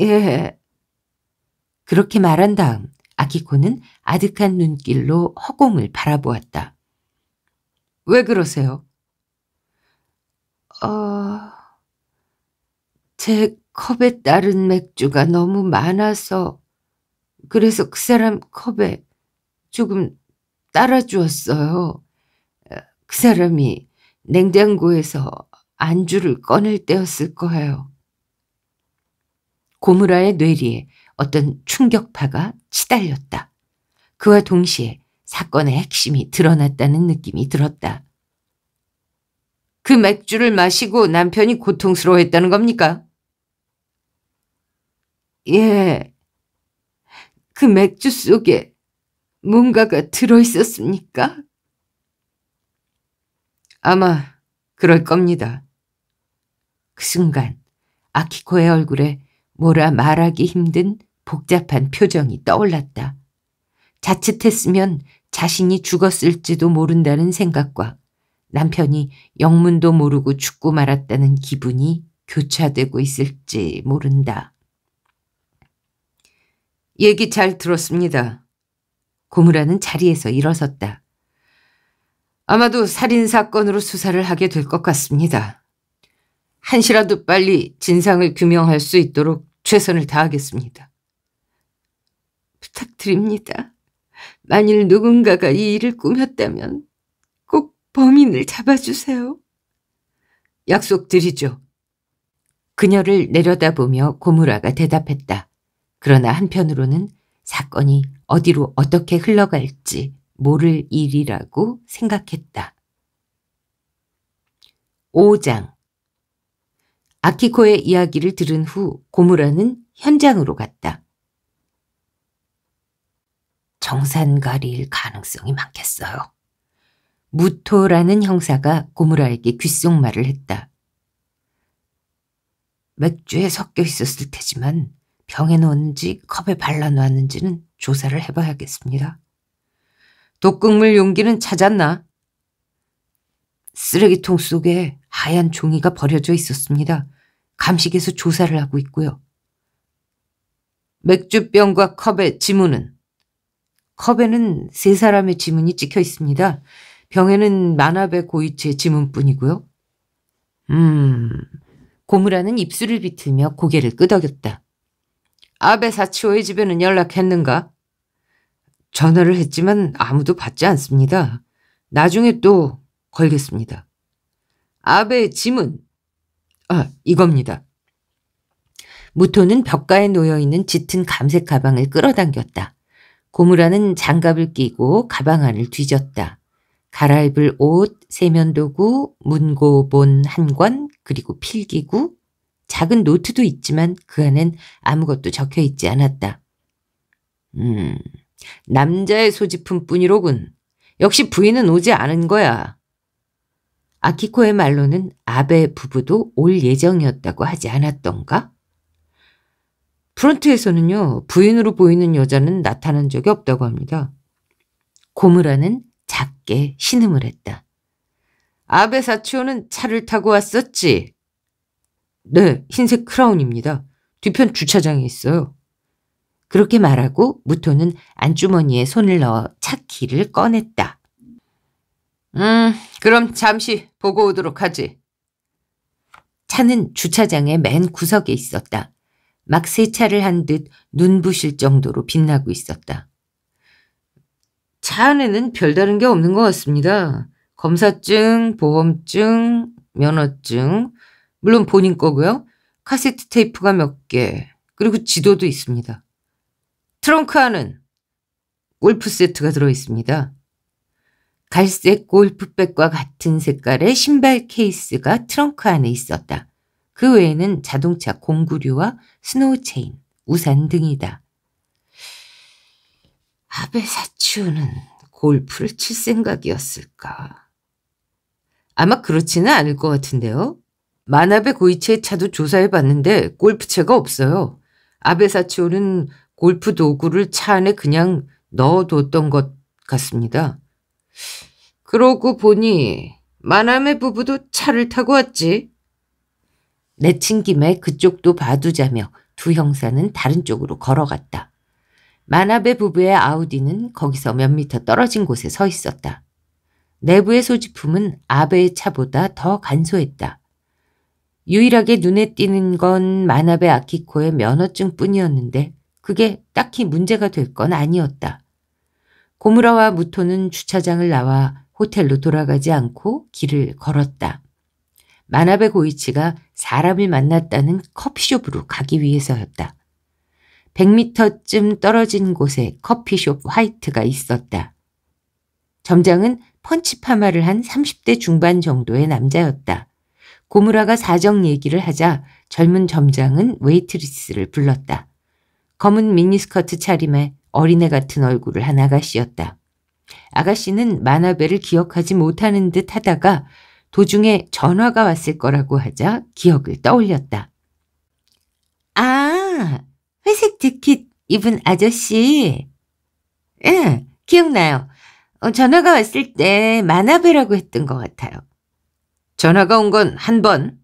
예. 그렇게 말한 다음 아키코는 아득한 눈길로 허공을 바라보았다. 왜 그러세요? 어... 제 컵에 따른 맥주가 너무 많아서 그래서 그 사람 컵에 조금 따라주었어요. 그 사람이 냉장고에서 안주를 꺼낼 때였을 거예요. 고무라의 뇌리에 어떤 충격파가 치달렸다. 그와 동시에 사건의 핵심이 드러났다는 느낌이 들었다. 그 맥주를 마시고 남편이 고통스러워했다는 겁니까? 예, 그 맥주 속에 뭔가가 들어있었습니까? 아마 그럴 겁니다. 그 순간 아키코의 얼굴에 뭐라 말하기 힘든 복잡한 표정이 떠올랐다. 자칫했으면 자신이 죽었을지도 모른다는 생각과 남편이 영문도 모르고 죽고 말았다는 기분이 교차되고 있을지 모른다. 얘기 잘 들었습니다. 고무라는 자리에서 일어섰다. 아마도 살인사건으로 수사를 하게 될 것 같습니다. 한시라도 빨리 진상을 규명할 수 있도록 최선을 다하겠습니다. 부탁드립니다. 만일 누군가가 이 일을 꾸몄다면 꼭 범인을 잡아주세요. 약속드리죠. 그녀를 내려다보며 고무라가 대답했다. 그러나 한편으로는 사건이 어디로 어떻게 흘러갈지 모를 일이라고 생각했다. 5장 아키코의 이야기를 들은 후 고무라는 현장으로 갔다. 정산가리일 가능성이 많겠어요. 무토라는 형사가 고무라에게 귓속말을 했다. 맥주에 섞여 있었을 테지만 병에 넣은지 컵에 발라놨는지는 조사를 해봐야겠습니다. 독극물 용기는 찾았나? 쓰레기통 속에 하얀 종이가 버려져 있었습니다. 감식에서 조사를 하고 있고요. 맥주병과 컵의 지문은? 컵에는 세 사람의 지문이 찍혀 있습니다. 병에는 만화배 고이체 지문뿐이고요. 음, 고무라는 입술을 비틀며 고개를 끄덕였다. 아베 사치오의 집에는 연락했는가? 전화를 했지만 아무도 받지 않습니다. 나중에 또 걸겠습니다. 아베의 짐은 아, 이겁니다. 무토는 벽가에 놓여있는 짙은 감색 가방을 끌어당겼다. 고무라는 장갑을 끼고 가방 안을 뒤졌다. 갈아입을 옷, 세면도구, 문고본 한 권, 그리고 필기구, 작은 노트도 있지만 그 안엔 아무것도 적혀 있지 않았다. 음, 남자의 소지품 뿐이로군. 역시 부인은 오지 않은 거야. 아키코의 말로는 아베 부부도 올 예정이었다고 하지 않았던가? 프론트에서는요 부인으로 보이는 여자는 나타난 적이 없다고 합니다. 고무라는 작게 신음을 했다. 아베 사치오는 차를 타고 왔었지. 네, 흰색 크라운입니다. 뒤편 주차장에 있어요. 그렇게 말하고 무토는 안주머니에 손을 넣어 차 키를 꺼냈다. 음, 그럼 잠시 보고 오도록 하지. 차는 주차장의 맨 구석에 있었다. 막 세차를 한 듯 눈부실 정도로 빛나고 있었다. 차 안에는 별다른 게 없는 것 같습니다. 검사증, 보험증, 면허증, 물론 본인 거고요. 카세트 테이프가 몇 개, 그리고 지도도 있습니다. 트렁크 안은 골프 세트가 들어 있습니다. 갈색 골프백과 같은 색깔의 신발 케이스가 트렁크 안에 있었다. 그 외에는 자동차 공구류와 스노우 체인, 우산 등이다. 아베 사치우는 골프를 칠 생각이었을까? 아마 그렇지는 않을 것 같은데요. 만압의고이체의 차도 조사해봤는데 골프채가 없어요. 아베 사치오는 골프 도구를 차 안에 그냥 넣어뒀던 것 같습니다. 그러고 보니 만암의 부부도 차를 타고 왔지. 내친 김에 그쪽도 봐두자며 두 형사는 다른 쪽으로 걸어갔다. 만압의 부부의 아우디는 거기서 몇 미터 떨어진 곳에 서 있었다. 내부의 소지품은 아베의 차보다 더 간소했다. 유일하게 눈에 띄는 건 마나베 아키코의 면허증 뿐이었는데 그게 딱히 문제가 될 건 아니었다. 고무라와 무토는 주차장을 나와 호텔로 돌아가지 않고 길을 걸었다. 마나베 고이치가 사람을 만났다는 커피숍으로 가기 위해서였다. 100m쯤 떨어진 곳에 커피숍 화이트가 있었다. 점장은 펀치 파마를 한 30대 중반 정도의 남자였다. 고무라가 사정 얘기를 하자 젊은 점장은 웨이트리스를 불렀다. 검은 미니스커트 차림에 어린애 같은 얼굴을 한 아가씨였다. 아가씨는 만화배를 기억하지 못하는 듯 하다가 도중에 전화가 왔을 거라고 하자 기억을 떠올렸다. 아, 회색 재킷 입은 아저씨. 응, 기억나요. 어, 전화가 왔을 때 만화배라고 했던 것 같아요. 전화가 온 건 한 번.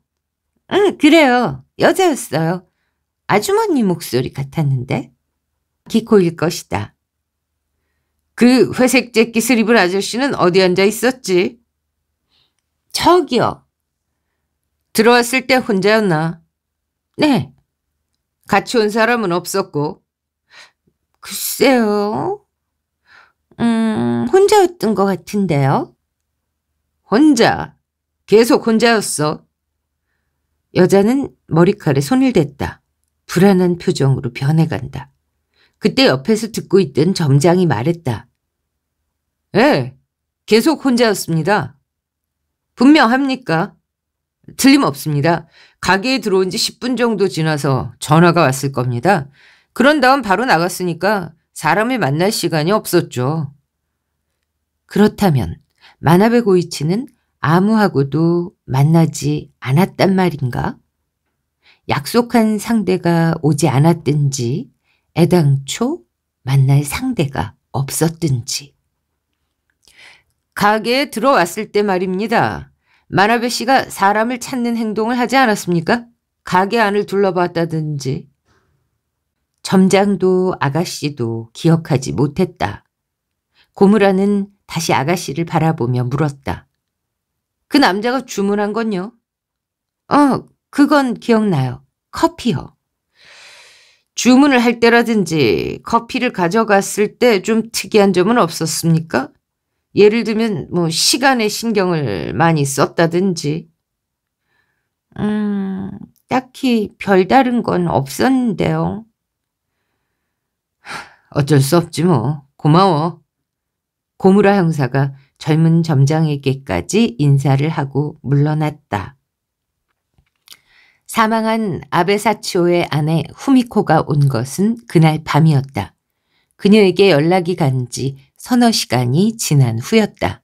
응, 그래요. 여자였어요. 아주머니 목소리 같았는데. 기코일 것이다. 그 회색 재킷을 입은 아저씨는 어디 앉아 있었지? 저기요. 들어왔을 때 혼자였나? 네. 같이 온 사람은 없었고. 글쎄요. 음, 혼자였던 것 같은데요. 혼자? 계속 혼자였어. 여자는 머리칼에 손을 댔다. 불안한 표정으로 변해간다. 그때 옆에서 듣고 있던 점장이 말했다. 예, 계속 혼자였습니다. 분명합니까? 틀림없습니다. 가게에 들어온 지 10분 정도 지나서 전화가 왔을 겁니다. 그런 다음 바로 나갔으니까 사람을 만날 시간이 없었죠. 그렇다면 마나베 고이치는 아무하고도 만나지 않았단 말인가? 약속한 상대가 오지 않았든지 애당초 만날 상대가 없었든지. 가게에 들어왔을 때 말입니다. 만화배 씨가 사람을 찾는 행동을 하지 않았습니까? 가게 안을 둘러봤다든지. 점장도 아가씨도 기억하지 못했다. 고무라는 다시 아가씨를 바라보며 물었다. 그 남자가 주문한 건요? 어, 그건 기억나요. 커피요. 주문을 할 때라든지 커피를 가져갔을 때 좀 특이한 점은 없었습니까? 예를 들면 뭐 시간에 신경을 많이 썼다든지 음 딱히 별다른 건 없었는데요. 어쩔 수 없지 뭐 고마워. 고무라 형사가 젊은 점장에게까지 인사를 하고 물러났다. 사망한 아베사치오의 아내 후미코가 온 것은 그날 밤이었다. 그녀에게 연락이 간 지 서너 시간이 지난 후였다.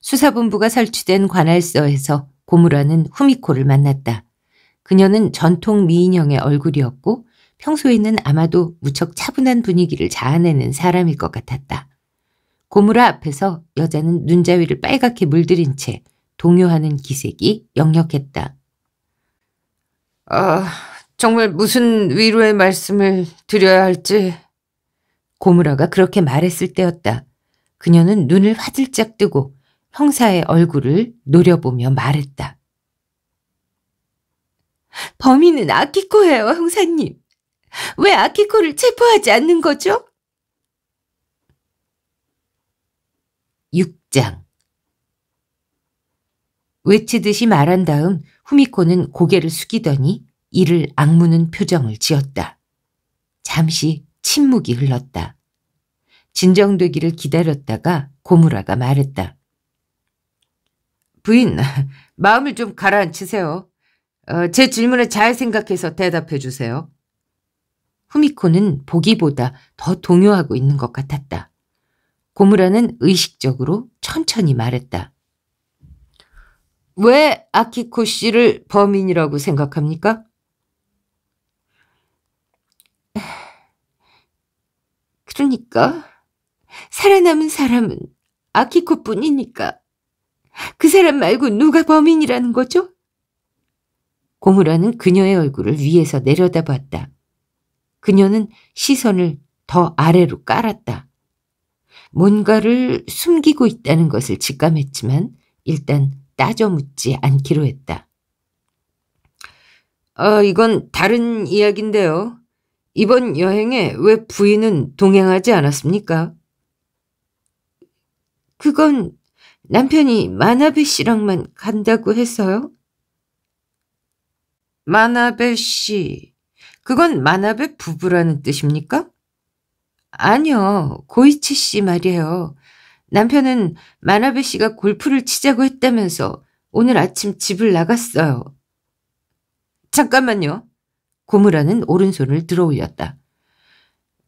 수사본부가 설치된 관할서에서 고무라는 후미코를 만났다. 그녀는 전통 미인형의 얼굴이었고 평소에는 아마도 무척 차분한 분위기를 자아내는 사람일 것 같았다. 고무라 앞에서 여자는 눈자위를 빨갛게 물들인 채 동요하는 기색이 역력했다. 아, 정말 무슨 위로의 말씀을 드려야 할지. 고무라가 그렇게 말했을 때였다. 그녀는 눈을 화들짝 뜨고 형사의 얼굴을 노려보며 말했다. 범인은 아키코예요, 형사님. 왜 아키코를 체포하지 않는 거죠? 6장 외치듯이 말한 다음 후미코는 고개를 숙이더니 이를 악무는 표정을 지었다. 잠시 침묵이 흘렀다. 진정되기를 기다렸다가 고무라가 말했다. 부인, 마음을 좀 가라앉히세요. 어, 제 질문에 잘 생각해서 대답해 주세요. 후미코는 보기보다 더 동요하고 있는 것 같았다. 고무라는 의식적으로 천천히 말했다. 왜 아키코 씨를 범인이라고 생각합니까? 그러니까 살아남은 사람은 아키코뿐이니까 그 사람 말고 누가 범인이라는 거죠? 고무라는 그녀의 얼굴을 위에서 내려다봤다. 그녀는 시선을 더 아래로 깔았다. 뭔가를 숨기고 있다는 것을 직감했지만 일단 따져 묻지 않기로 했다. 아, 이건 다른 이야기인데요. 이번 여행에 왜 부인은 동행하지 않았습니까? 그건 남편이 마나베 씨랑만 간다고 해서요? 마나베 씨, 그건 마나베 부부라는 뜻입니까? 아니요. 고이치 씨 말이에요. 남편은 마나베 씨가 골프를 치자고 했다면서 오늘 아침 집을 나갔어요. 잠깐만요. 고무라는 오른손을 들어 올렸다.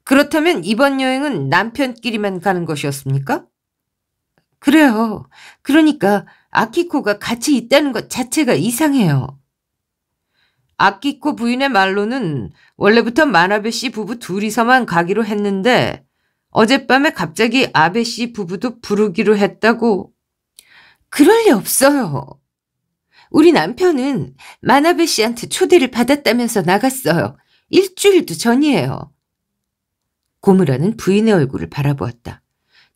그렇다면 이번 여행은 남편끼리만 가는 것이었습니까? 그래요. 그러니까 아키코가 같이 있다는 것 자체가 이상해요. 아키코 부인의 말로는 원래부터 마나베 씨 부부 둘이서만 가기로 했는데 어젯밤에 갑자기 아베 씨 부부도 부르기로 했다고. 그럴 리 없어요. 우리 남편은 마나베 씨한테 초대를 받았다면서 나갔어요. 일주일도 전이에요. 고무라는 부인의 얼굴을 바라보았다.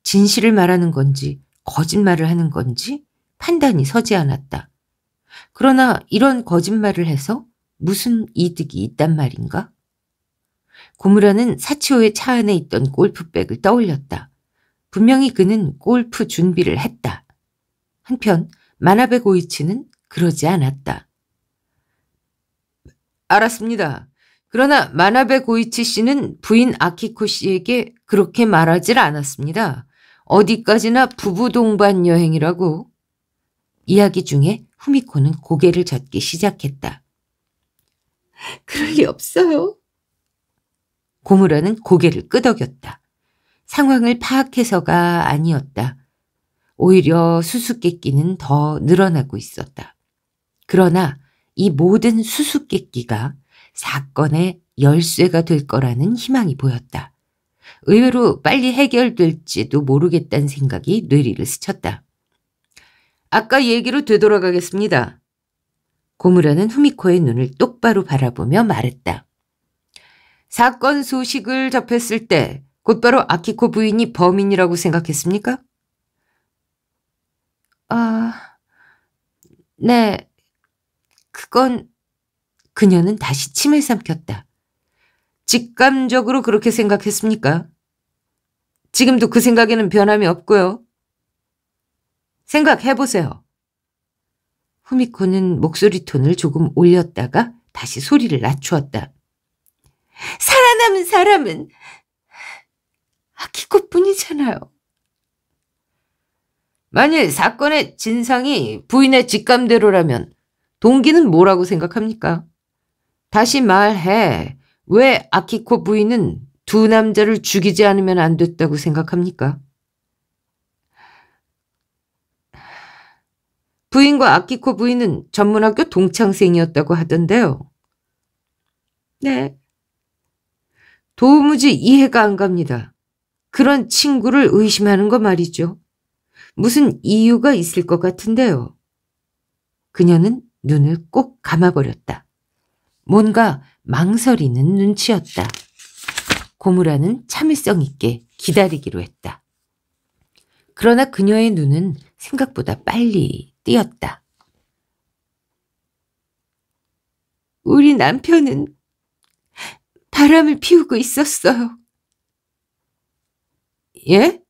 진실을 말하는 건지 거짓말을 하는 건지 판단이 서지 않았다. 그러나 이런 거짓말을 해서 무슨 이득이 있단 말인가? 고무라는 사치호의 차 안에 있던 골프백을 떠올렸다. 분명히 그는 골프 준비를 했다. 한편 마나베 고이치는 그러지 않았다. 알았습니다. 그러나 마나베 고이치 씨는 부인 아키코 씨에게 그렇게 말하질 않았습니다. 어디까지나 부부 동반 여행이라고. 이야기 중에 후미코는 고개를 젓기 시작했다. 그럴 리 없어요. 고무라는 고개를 끄덕였다. 상황을 파악해서가 아니었다. 오히려 수수께끼는 더 늘어나고 있었다. 그러나 이 모든 수수께끼가 사건의 열쇠가 될 거라는 희망이 보였다. 의외로 빨리 해결될지도 모르겠다는 생각이 뇌리를 스쳤다. 아까 얘기로 되돌아가겠습니다. 고무라는 후미코의 눈을 똑바로 바라보며 말했다. 사건 소식을 접했을 때 곧바로 아키코 부인이 범인이라고 생각했습니까? 아, 네. 그건 그녀는 다시 침을 삼켰다. 직감적으로 그렇게 생각했습니까? 지금도 그 생각에는 변함이 없고요. 생각해보세요. 후미코는 목소리 톤을 조금 올렸다가 다시 소리를 낮추었다. 살아남은 사람은 아키코뿐이잖아요. 만일 사건의 진상이 부인의 직감대로라면 동기는 뭐라고 생각합니까? 다시 말해 왜 아키코 부인은 두 남자를 죽이지 않으면 안 됐다고 생각합니까? 부인과 아키코 부인은 전문학교 동창생이었다고 하던데요. 네. 도무지 이해가 안 갑니다. 그런 친구를 의심하는 거 말이죠. 무슨 이유가 있을 것 같은데요. 그녀는 눈을 꼭 감아버렸다. 뭔가 망설이는 눈치였다. 고무라는 참을성 있게 기다리기로 했다. 그러나 그녀의 눈은 생각보다 빨리 뛰었다. 우리 남편은 바람을 피우고 있었어요. 예?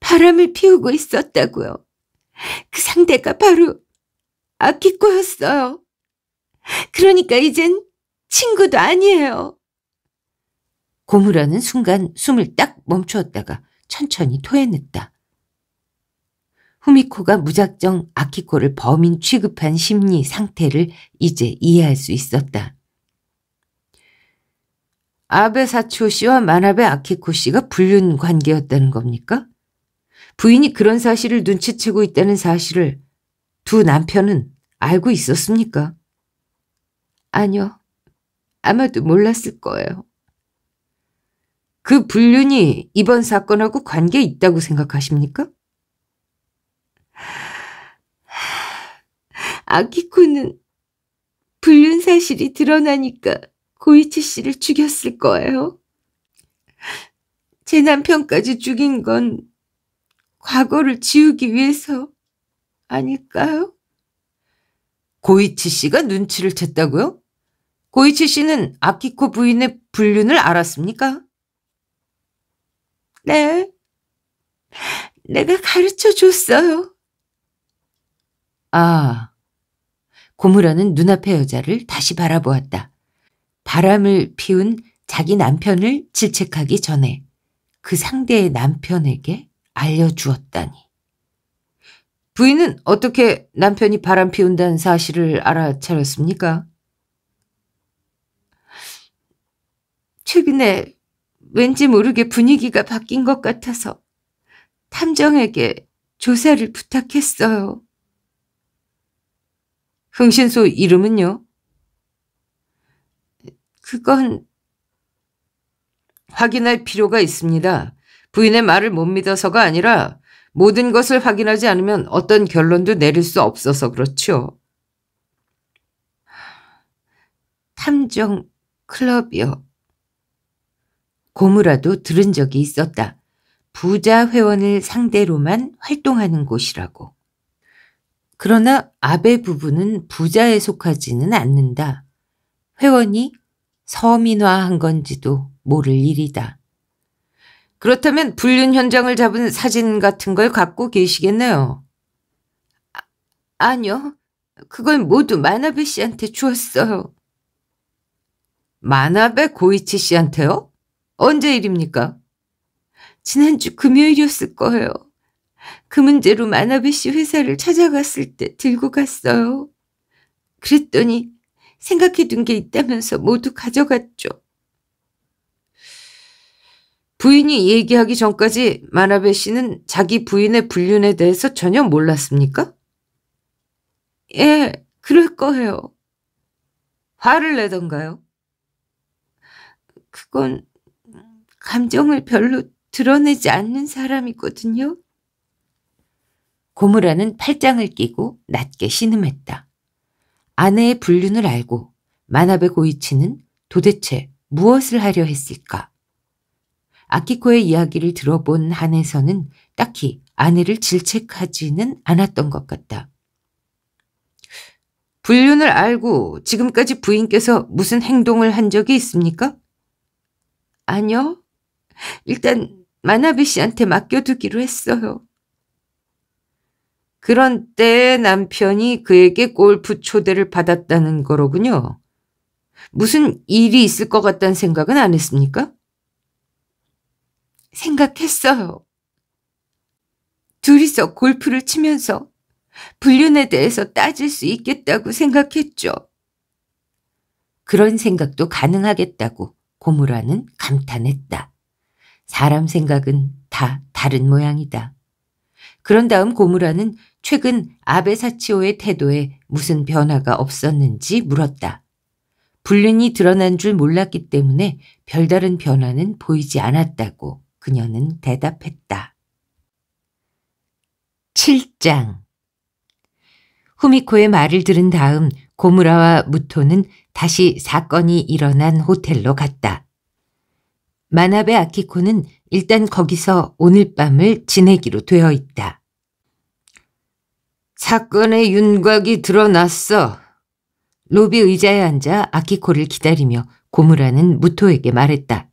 바람을 피우고 있었다고요. 그 상대가 바로 아키코였어요. 그러니까 이젠 친구도 아니에요. 고무라는 순간 숨을 딱 멈추었다가 천천히 토해냈다. 후미코가 무작정 아키코를 범인 취급한 심리 상태를 이제 이해할 수 있었다. 아베 사초 씨와 마나베 아키코 씨가 불륜 관계였다는 겁니까? 부인이 그런 사실을 눈치채고 있다는 사실을 두 남편은 알고 있었습니까? 아니요. 아마도 몰랐을 거예요. 그 불륜이 이번 사건하고 관계 있다고 생각하십니까? 아키코는 불륜 사실이 드러나니까 고이치 씨를 죽였을 거예요. 제 남편까지 죽인 건 과거를 지우기 위해서 아닐까요? 고이치 씨가 눈치를 챘다고요? 고이치 씨는 아키코 부인의 불륜을 알았습니까? 네. 내가 가르쳐 줬어요. 아. 고무라는 눈앞의 여자를 다시 바라보았다. 바람을 피운 자기 남편을 질책하기 전에 그 상대의 남편에게 알려주었다니. 부인은 어떻게 남편이 바람 피운다는 사실을 알아차렸습니까? 최근에 왠지 모르게 분위기가 바뀐 것 같아서 탐정에게 조사를 부탁했어요. 흥신소 이름은요? 그건 확인할 필요가 있습니다. 부인의 말을 못 믿어서가 아니라 모든 것을 확인하지 않으면 어떤 결론도 내릴 수 없어서 그렇죠. 탐정 클럽이요. 고무라도 들은 적이 있었다. 부자 회원을 상대로만 활동하는 곳이라고. 그러나 아베 부부는 부자에 속하지는 않는다. 회원이 서민화한 건지도 모를 일이다. 그렇다면 불륜 현장을 잡은 사진 같은 걸 갖고 계시겠네요. 아, 아니요. 그걸 모두 마나베 씨한테 주었어요. 마나베 고이치 씨한테요? 언제 일입니까? 지난주 금요일이었을 거예요. 그 문제로 마나베 씨 회사를 찾아갔을 때 들고 갔어요. 그랬더니 생각해둔 게 있다면서 모두 가져갔죠. 부인이 얘기하기 전까지 마나베 씨는 자기 부인의 불륜에 대해서 전혀 몰랐습니까? 예, 그럴 거예요. 화를 내던가요? 그건 감정을 별로 드러내지 않는 사람이거든요. 고무라는 팔짱을 끼고 낮게 신음했다. 아내의 불륜을 알고 마나베 고이치는 도대체 무엇을 하려 했을까? 아키코의 이야기를 들어본 한에서는 딱히 아내를 질책하지는 않았던 것 같다. 불륜을 알고 지금까지 부인께서 무슨 행동을 한 적이 있습니까? 아니요. 일단 마나베 씨한테 맡겨두기로 했어요. 그런 때에 남편이 그에게 골프 초대를 받았다는 거로군요. 무슨 일이 있을 것 같다는 생각은 안 했습니까? 생각했어요. 둘이서 골프를 치면서 불륜에 대해서 따질 수 있겠다고 생각했죠. 그런 생각도 가능하겠다고 고무라는 감탄했다. 사람 생각은 다 다른 모양이다. 그런 다음 고무라는 최근 아베 사치오의 태도에 무슨 변화가 없었는지 물었다. 불륜이 드러난 줄 몰랐기 때문에 별다른 변화는 보이지 않았다고 그녀는 대답했다. 7장 후미코의 말을 들은 다음 고무라와 무토는 다시 사건이 일어난 호텔로 갔다. 마나베 아키코는 일단 거기서 오늘 밤을 지내기로 되어 있다. 사건의 윤곽이 드러났어. 로비 의자에 앉아 아키코를 기다리며 고무라는 무토에게 말했다.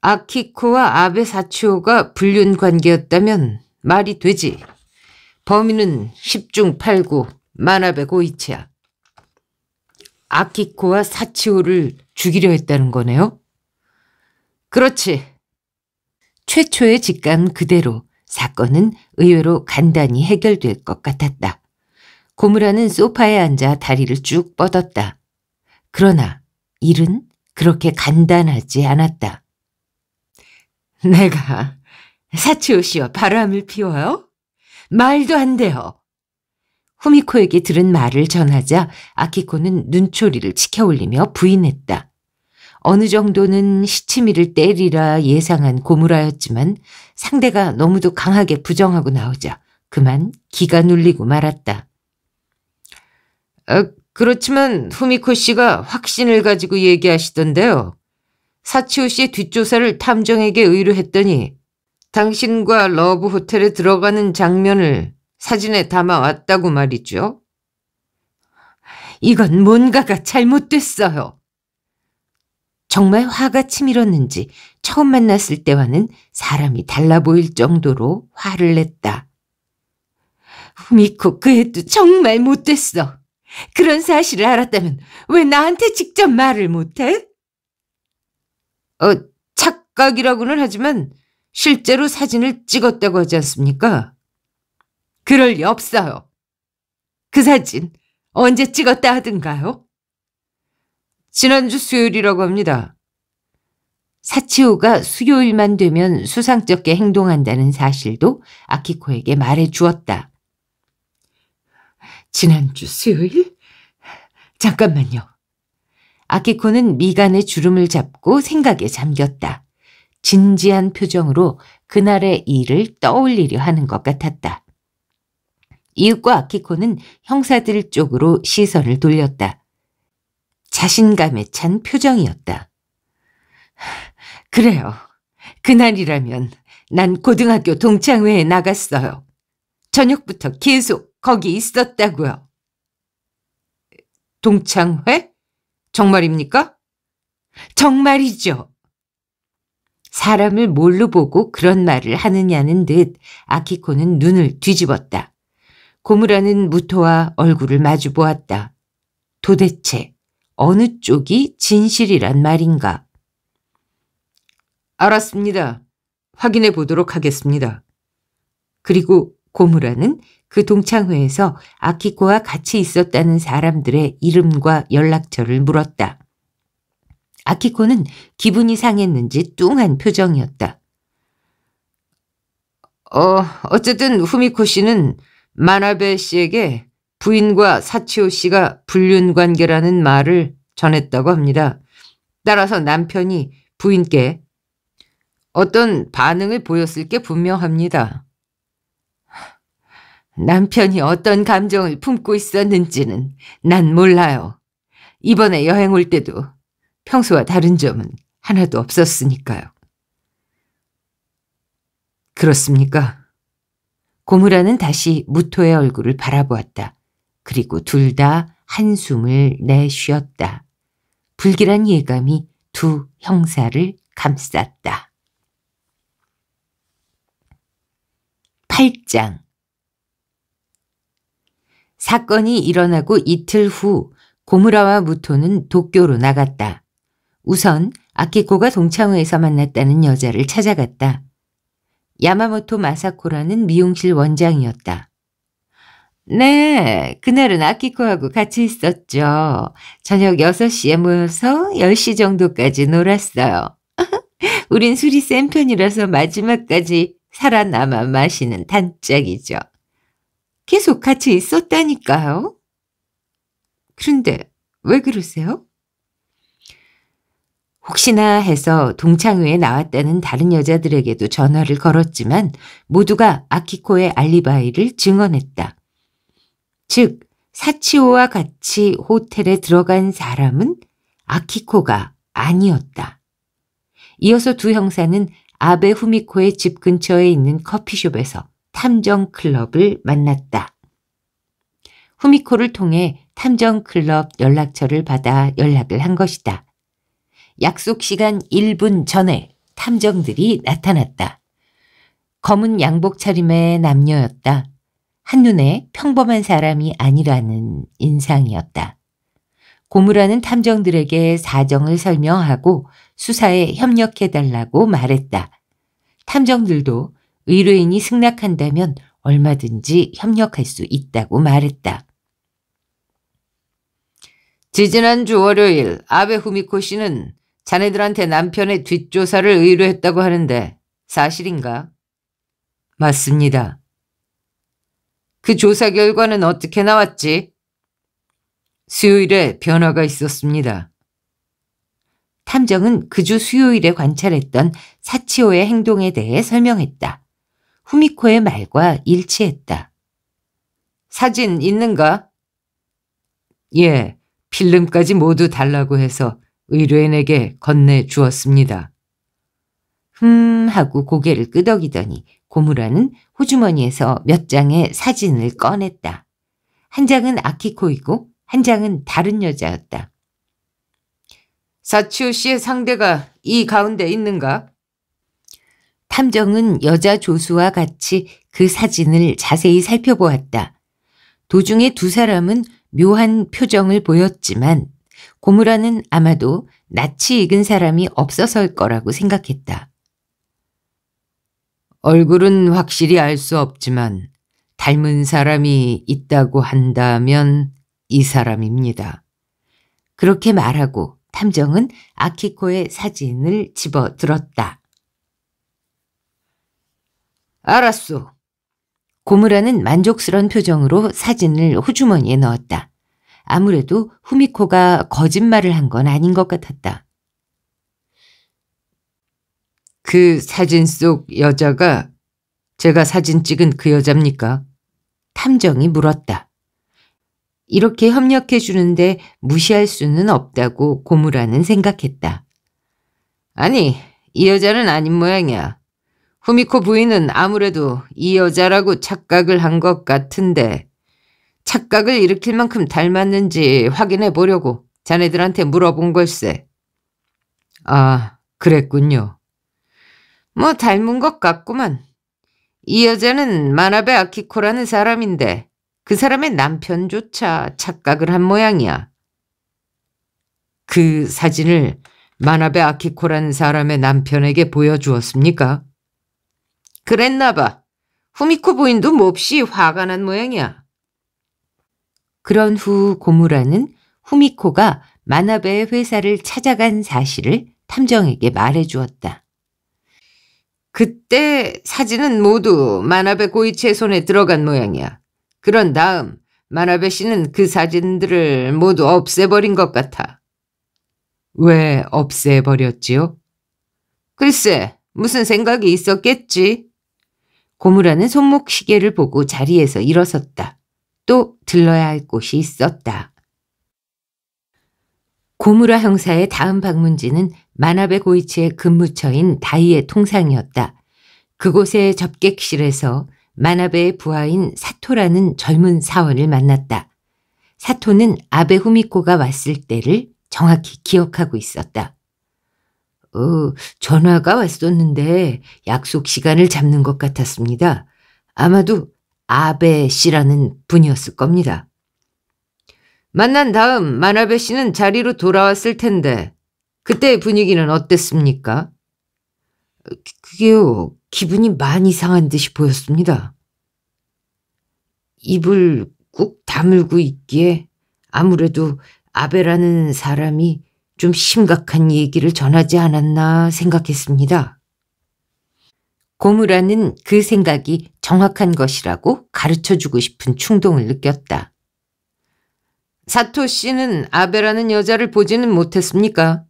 아키코와 아베 사치오가 불륜 관계였다면 말이 되지. 범인은 10중 8구 만나베 고이치야. 아키코와 사치오를 죽이려 했다는 거네요? 그렇지. 최초의 직감 그대로 사건은 의외로 간단히 해결될 것 같았다. 고무라는 소파에 앉아 다리를 쭉 뻗었다. 그러나 일은 그렇게 간단하지 않았다. 내가 사치오 씨와 바람을 피워요? 말도 안 돼요. 후미코에게 들은 말을 전하자 아키코는 눈초리를 치켜올리며 부인했다. 어느 정도는 시치미를 때리라 예상한 고무라였지만 상대가 너무도 강하게 부정하고 나오자 그만 기가 눌리고 말았다. 아, 그렇지만 후미코 씨가 확신을 가지고 얘기하시던데요. 사치오 씨의 뒷조사를 탐정에게 의뢰했더니 당신과 러브 호텔에 들어가는 장면을 사진에 담아왔다고 말이죠. 이건 뭔가가 잘못됐어요. 정말 화가 치밀었는지 처음 만났을 때와는 사람이 달라 보일 정도로 화를 냈다. 후미코 그 애도 정말 못됐어. 그런 사실을 알았다면 왜 나한테 직접 말을 못해? 어, 착각이라고는 하지만 실제로 사진을 찍었다고 하지 않습니까? 그럴 리 없어요. 그 사진 언제 찍었다 하던가요 지난주 수요일이라고 합니다. 사치오가 수요일만 되면 수상쩍게 행동한다는 사실도 아키코에게 말해 주었다. 지난주 수요일? 잠깐만요. 아키코는 미간의 주름을 잡고 생각에 잠겼다. 진지한 표정으로 그날의 일을 떠올리려 하는 것 같았다. 이윽과 아키코는 형사들 쪽으로 시선을 돌렸다. 자신감에 찬 표정이었다. 그래요. 그날이라면 난 고등학교 동창회에 나갔어요. 저녁부터 계속 거기 있었다고요. 동창회? 정말입니까? 정말이죠. 사람을 뭘로 보고 그런 말을 하느냐는 듯 아키코는 눈을 뒤집었다. 고무라는 무토와 얼굴을 마주 보았다. 도대체 어느 쪽이 진실이란 말인가? 알았습니다. 확인해 보도록 하겠습니다. 그리고 고무라는 그 동창회에서 아키코와 같이 있었다는 사람들의 이름과 연락처를 물었다. 아키코는 기분이 상했는지 뚱한 표정이었다. 어, 어쨌든 후미코 씨는 마나베 씨에게 부인과 사치호 씨가 불륜 관계라는 말을 전했다고 합니다. 따라서 남편이 부인께 어떤 반응을 보였을 게 분명합니다. 남편이 어떤 감정을 품고 있었는지는 난 몰라요. 이번에 여행 올 때도 평소와 다른 점은 하나도 없었으니까요. 그렇습니까? 고무라는 다시 무토의 얼굴을 바라보았다. 그리고 둘 다 한숨을 내쉬었다. 불길한 예감이 두 형사를 감쌌다. 8장 사건이 일어나고 이틀 후 고무라와 무토는 도쿄로 나갔다. 우선 아키코가 동창회에서 만났다는 여자를 찾아갔다. 야마모토 마사코라는 미용실 원장이었다. 네, 그날은 아키코하고 같이 있었죠. 저녁 6시에 모여서 10시 정도까지 놀았어요. 우린 술이 센 편이라서 마지막까지 살아남아 마시는 단짝이죠. 계속 같이 있었다니까요. 그런데 왜 그러세요? 혹시나 해서 동창회에 나왔다는 다른 여자들에게도 전화를 걸었지만 모두가 아키코의 알리바이를 증언했다. 즉 사치오와 같이 호텔에 들어간 사람은 아키코가 아니었다. 이어서 두 형사는 아베 후미코의 집 근처에 있는 커피숍에서 탐정 클럽을 만났다. 후미코를 통해 탐정 클럽 연락처를 받아 연락을 한 것이다. 약속 시간 1분 전에 탐정들이 나타났다. 검은 양복 차림의 남녀였다. 한눈에 평범한 사람이 아니라는 인상이었다. 고무라는 탐정들에게 사정을 설명하고 수사에 협력해달라고 말했다. 탐정들도 의뢰인이 승낙한다면 얼마든지 협력할 수 있다고 말했다. 지지난주 월요일 아베 후미코 씨는 자네들한테 남편의 뒷조사를 의뢰했다고 하는데 사실인가? 맞습니다. 그 조사 결과는 어떻게 나왔지? 수요일에 변화가 있었습니다. 탐정은 그 주 수요일에 관찰했던 사치오의 행동에 대해 설명했다. 후미코의 말과 일치했다. 사진 있는가? 예, 필름까지 모두 달라고 해서 의뢰인에게 건네주었습니다. 흠 하고 고개를 끄덕이더니 고무라는 호주머니에서 몇 장의 사진을 꺼냈다. 한 장은 아키코이고 한 장은 다른 여자였다. 사치오 씨의 상대가 이 가운데 있는가? 탐정은 여자 조수와 같이 그 사진을 자세히 살펴보았다. 도중에 두 사람은 묘한 표정을 보였지만 고무라는 아마도 낯이 익은 사람이 없어서일 거라고 생각했다. 얼굴은 확실히 알 수 없지만 닮은 사람이 있다고 한다면 이 사람입니다. 그렇게 말하고 탐정은 아키코의 사진을 집어 들었다. 알았소. 고무라는 만족스런 표정으로 사진을 호주머니에 넣었다. 아무래도 후미코가 거짓말을 한 건 아닌 것 같았다. 그 사진 속 여자가 제가 사진 찍은 그 여자입니까? 탐정이 물었다. 이렇게 협력해 주는데 무시할 수는 없다고 고무라는 생각했다. 아니, 이 여자는 아닌 모양이야. 후미코 부인은 아무래도 이 여자라고 착각을 한 것 같은데 착각을 일으킬 만큼 닮았는지 확인해 보려고 자네들한테 물어본 걸세. 아, 그랬군요. 뭐 닮은 것 같구만. 이 여자는 마나베 아키코라는 사람인데 그 사람의 남편조차 착각을 한 모양이야. 그 사진을 마나베 아키코라는 사람의 남편에게 보여주었습니까? 그랬나 봐. 후미코 부인도 몹시 화가 난 모양이야. 그런 후 고무라는 후미코가 마나베의 회사를 찾아간 사실을 탐정에게 말해주었다. 그때 사진은 모두 만화배 고이치의 손에 들어간 모양이야. 그런 다음 만화배 씨는 그 사진들을 모두 없애버린 것 같아. 왜 없애버렸지요? 글쎄, 무슨 생각이 있었겠지. 고무라는 손목시계를 보고 자리에서 일어섰다. 또 들러야 할 곳이 있었다. 고무라 형사의 다음 방문지는 만화베 고이치의 근무처인 다이의 통상이었다. 그곳의 접객실에서 만나베의 부하인 사토라는 젊은 사원을 만났다. 사토는 아베 후미코가 왔을 때를 정확히 기억하고 있었다. 어, 전화가 왔었는데 약속 시간을 잡는 것 같았습니다. 아마도 아베 씨라는 분이었을 겁니다. 만난 다음 만화배 씨는 자리로 돌아왔을 텐데 그때의 분위기는 어땠습니까? 그, 그게요. 기분이 많이 상한 듯이 보였습니다. 입을 꾹 다물고 있기에 아무래도 아베라는 사람이 좀 심각한 얘기를 전하지 않았나 생각했습니다. 고무라는 그 생각이 정확한 것이라고 가르쳐 주고 싶은 충동을 느꼈다. 사토 씨는 아베라는 여자를 보지는 못했습니까?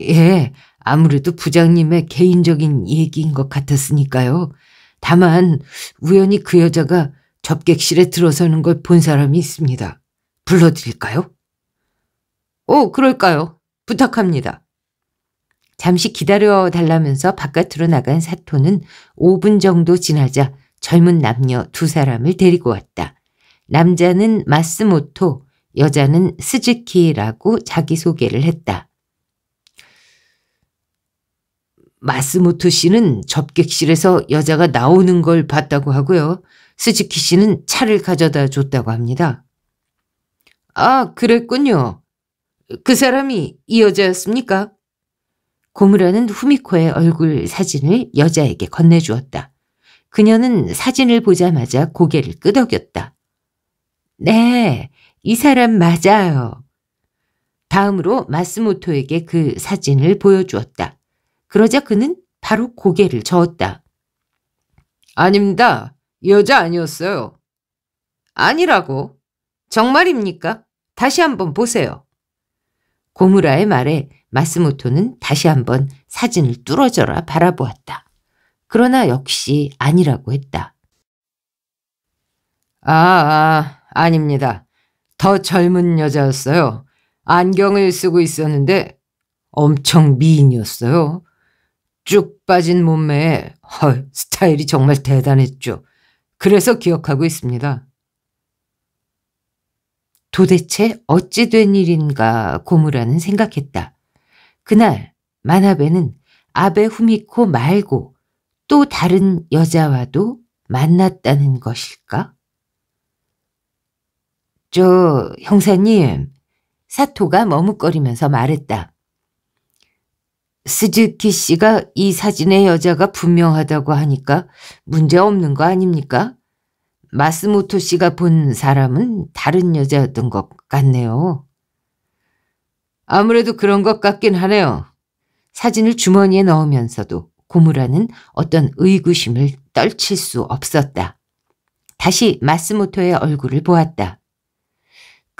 예, 아무래도 부장님의 개인적인 얘기인 것 같았으니까요. 다만 우연히 그 여자가 접객실에 들어서는 걸 본 사람이 있습니다. 불러드릴까요? 오, 그럴까요? 부탁합니다. 잠시 기다려 달라면서 바깥으로 나간 사토는 5분 정도 지나자 젊은 남녀 두 사람을 데리고 왔다. 남자는 마스모토, 여자는 스즈키라고 자기소개를 했다. 마스모토 씨는 접객실에서 여자가 나오는 걸 봤다고 하고요. 스즈키 씨는 차를 가져다 줬다고 합니다. 아, 그랬군요. 그 사람이 이 여자였습니까? 고무라는 후미코의 얼굴 사진을 여자에게 건네주었다. 그녀는 사진을 보자마자 고개를 끄덕였다. 네, 이 사람 맞아요. 다음으로 마스모토에게 그 사진을 보여주었다. 그러자 그는 바로 고개를 저었다. 아닙니다. 여자 아니었어요. 아니라고. 정말입니까? 다시 한번 보세요. 고무라의 말에 마스모토는 다시 한번 사진을 뚫어져라 바라보았다. 그러나 역시 아니라고 했다. 아, 아 아닙니다. 더 젊은 여자였어요. 안경을 쓰고 있었는데 엄청 미인이었어요. 쭉 빠진 몸매에 헐, 스타일이 정말 대단했죠. 그래서 기억하고 있습니다. 도대체 어찌 된 일인가 고무라는 생각했다. 그날 만화배는 아베 후미코 말고 또 다른 여자와도 만났다는 것일까? 저 형사님 사토가 머뭇거리면서 말했다. 스즈키 씨가 이 사진의 여자가 분명하다고 하니까 문제없는 거 아닙니까? 마스모토 씨가 본 사람은 다른 여자였던 것 같네요. 아무래도 그런 것 같긴 하네요. 사진을 주머니에 넣으면서도 고무라는 어떤 의구심을 떨칠 수 없었다. 다시 마스모토의 얼굴을 보았다.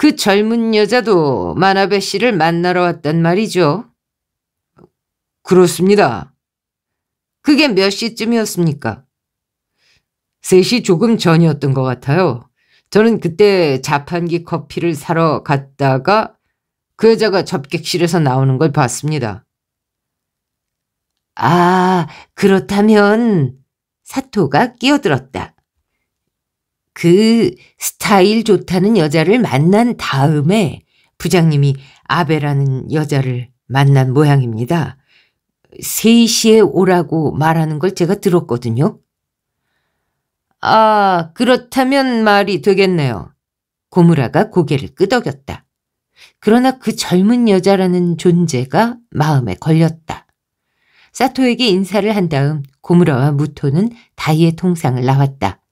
그 젊은 여자도 만화배 씨를 만나러 왔단 말이죠. 그렇습니다. 그게 몇 시쯤이었습니까? 3시 조금 전이었던 것 같아요. 저는 그때 자판기 커피를 사러 갔다가 그 여자가 접객실에서 나오는 걸 봤습니다. 아, 그렇다면 사토가 끼어들었다. 그 스타일 좋다는 여자를 만난 다음에 부장님이 아베라는 여자를 만난 모양입니다. 3시에 오라고 말하는 걸 제가 들었거든요. 아, 그렇다면 말이 되겠네요. 고무라가 고개를 끄덕였다. 그러나 그 젊은 여자라는 존재가 마음에 걸렸다. 사토에게 인사를 한 다음 고무라와 무토는 다이의 통상을 나왔다.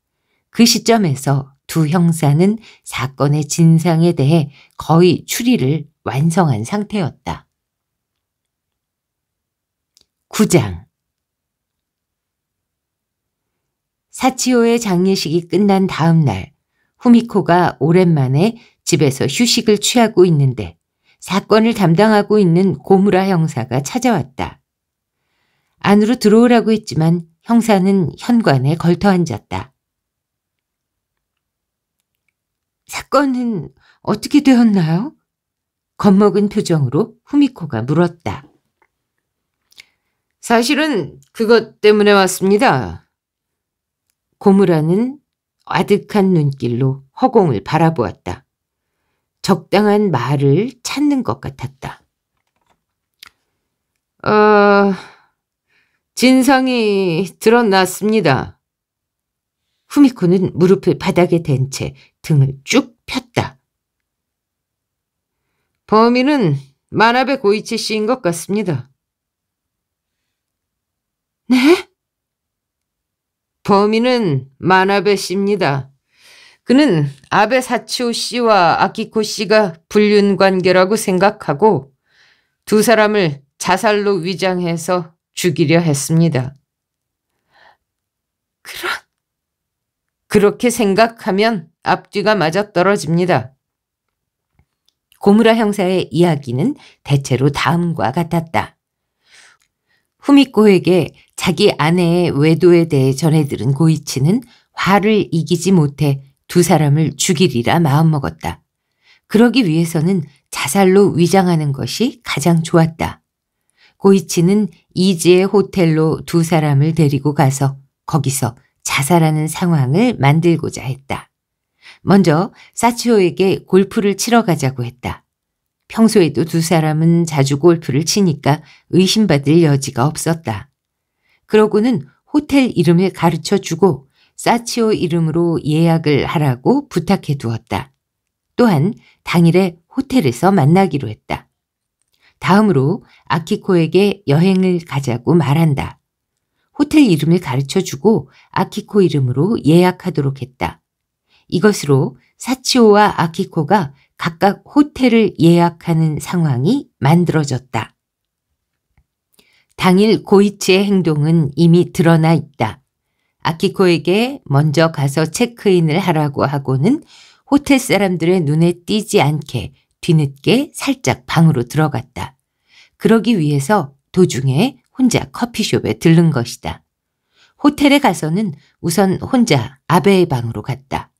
그 시점에서 두 형사는 사건의 진상에 대해 거의 추리를 완성한 상태였다. 9장 사치오의 장례식이 끝난 다음 날 후미코가 오랜만에 집에서 휴식을 취하고 있는데 사건을 담당하고 있는 고무라 형사가 찾아왔다. 안으로 들어오라고 했지만 형사는 현관에 걸터 앉았다. 사건은 어떻게 되었나요? 겁먹은 표정으로 후미코가 물었다. 사실은 그것 때문에 왔습니다. 고무라는 아득한 눈길로 허공을 바라보았다. 적당한 말을 찾는 것 같았다. 어, 진상이 드러났습니다. 후미코는 무릎을 바닥에 댄 채 등을 쭉 폈다. 범인은 만나베 고이치 씨인 것 같습니다. 네? 범인은 만나베 씨입니다. 그는 아베 사치오 씨와 아키코 씨가 불륜 관계라고 생각하고 두 사람을 자살로 위장해서 죽이려 했습니다. 그렇게 생각하면 앞뒤가 맞아떨어집니다. 고무라 형사의 이야기는 대체로 다음과 같았다. 후미코에게 자기 아내의 외도에 대해 전해들은 고이치는 화를 이기지 못해 두 사람을 죽이리라 마음먹었다. 그러기 위해서는 자살로 위장하는 것이 가장 좋았다. 고이치는 이지의 호텔로 두 사람을 데리고 가서 거기서 자살하는 상황을 만들고자 했다. 먼저 사치오에게 골프를 치러 가자고 했다. 평소에도 두 사람은 자주 골프를 치니까 의심받을 여지가 없었다. 그러고는 호텔 이름을 가르쳐 주고 사치오 이름으로 예약을 하라고 부탁해 두었다. 또한 당일에 호텔에서 만나기로 했다. 다음으로 아키코에게 여행을 가자고 말한다. 호텔 이름을 가르쳐주고 아키코 이름으로 예약하도록 했다. 이것으로 사치오와 아키코가 각각 호텔을 예약하는 상황이 만들어졌다. 당일 고이치의 행동은 이미 드러나 있다. 아키코에게 먼저 가서 체크인을 하라고 하고는 호텔 사람들의 눈에 띄지 않게 뒤늦게 살짝 방으로 들어갔다. 그러기 위해서 도중에 혼자 커피숍에 들른 것이다. 호텔에 가서는 우선 혼자 아베의 방으로 갔다.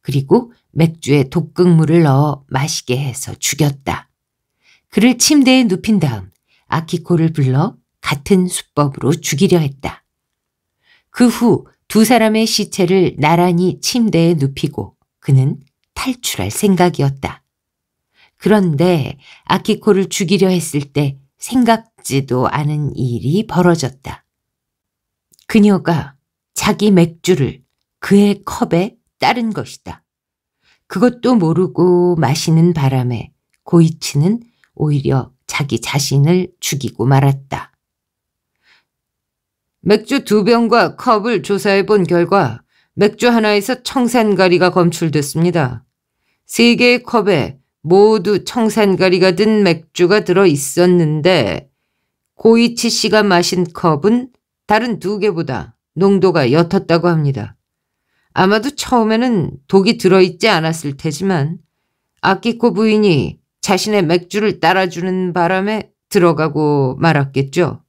그리고 맥주에 독극물을 넣어 마시게 해서 죽였다. 그를 침대에 눕힌 다음 아키코를 불러 같은 수법으로 죽이려 했다. 그 후 두 사람의 시체를 나란히 침대에 눕히고 그는 탈출할 생각이었다. 그런데 아키코를 죽이려 했을 때 생각 같지도 않은 일이 벌어졌다. 그녀가 자기 맥주를 그의 컵에 따른 것이다. 그것도 모르고 마시는 바람에 고이치는 오히려 자기 자신을 죽이고 말았다. 맥주 두 병과 컵을 조사해 본 결과 맥주 하나에서 청산가리가 검출됐습니다. 세 개의 컵에 모두 청산가리가 든 맥주가 들어 있었는데 고이치 씨가 마신 컵은 다른 두 개보다 농도가 옅었다고 합니다. 아마도 처음에는 독이 들어있지 않았을 테지만 아키코 부인이 자신의 맥주를 따라주는 바람에 들어가고 말았겠죠.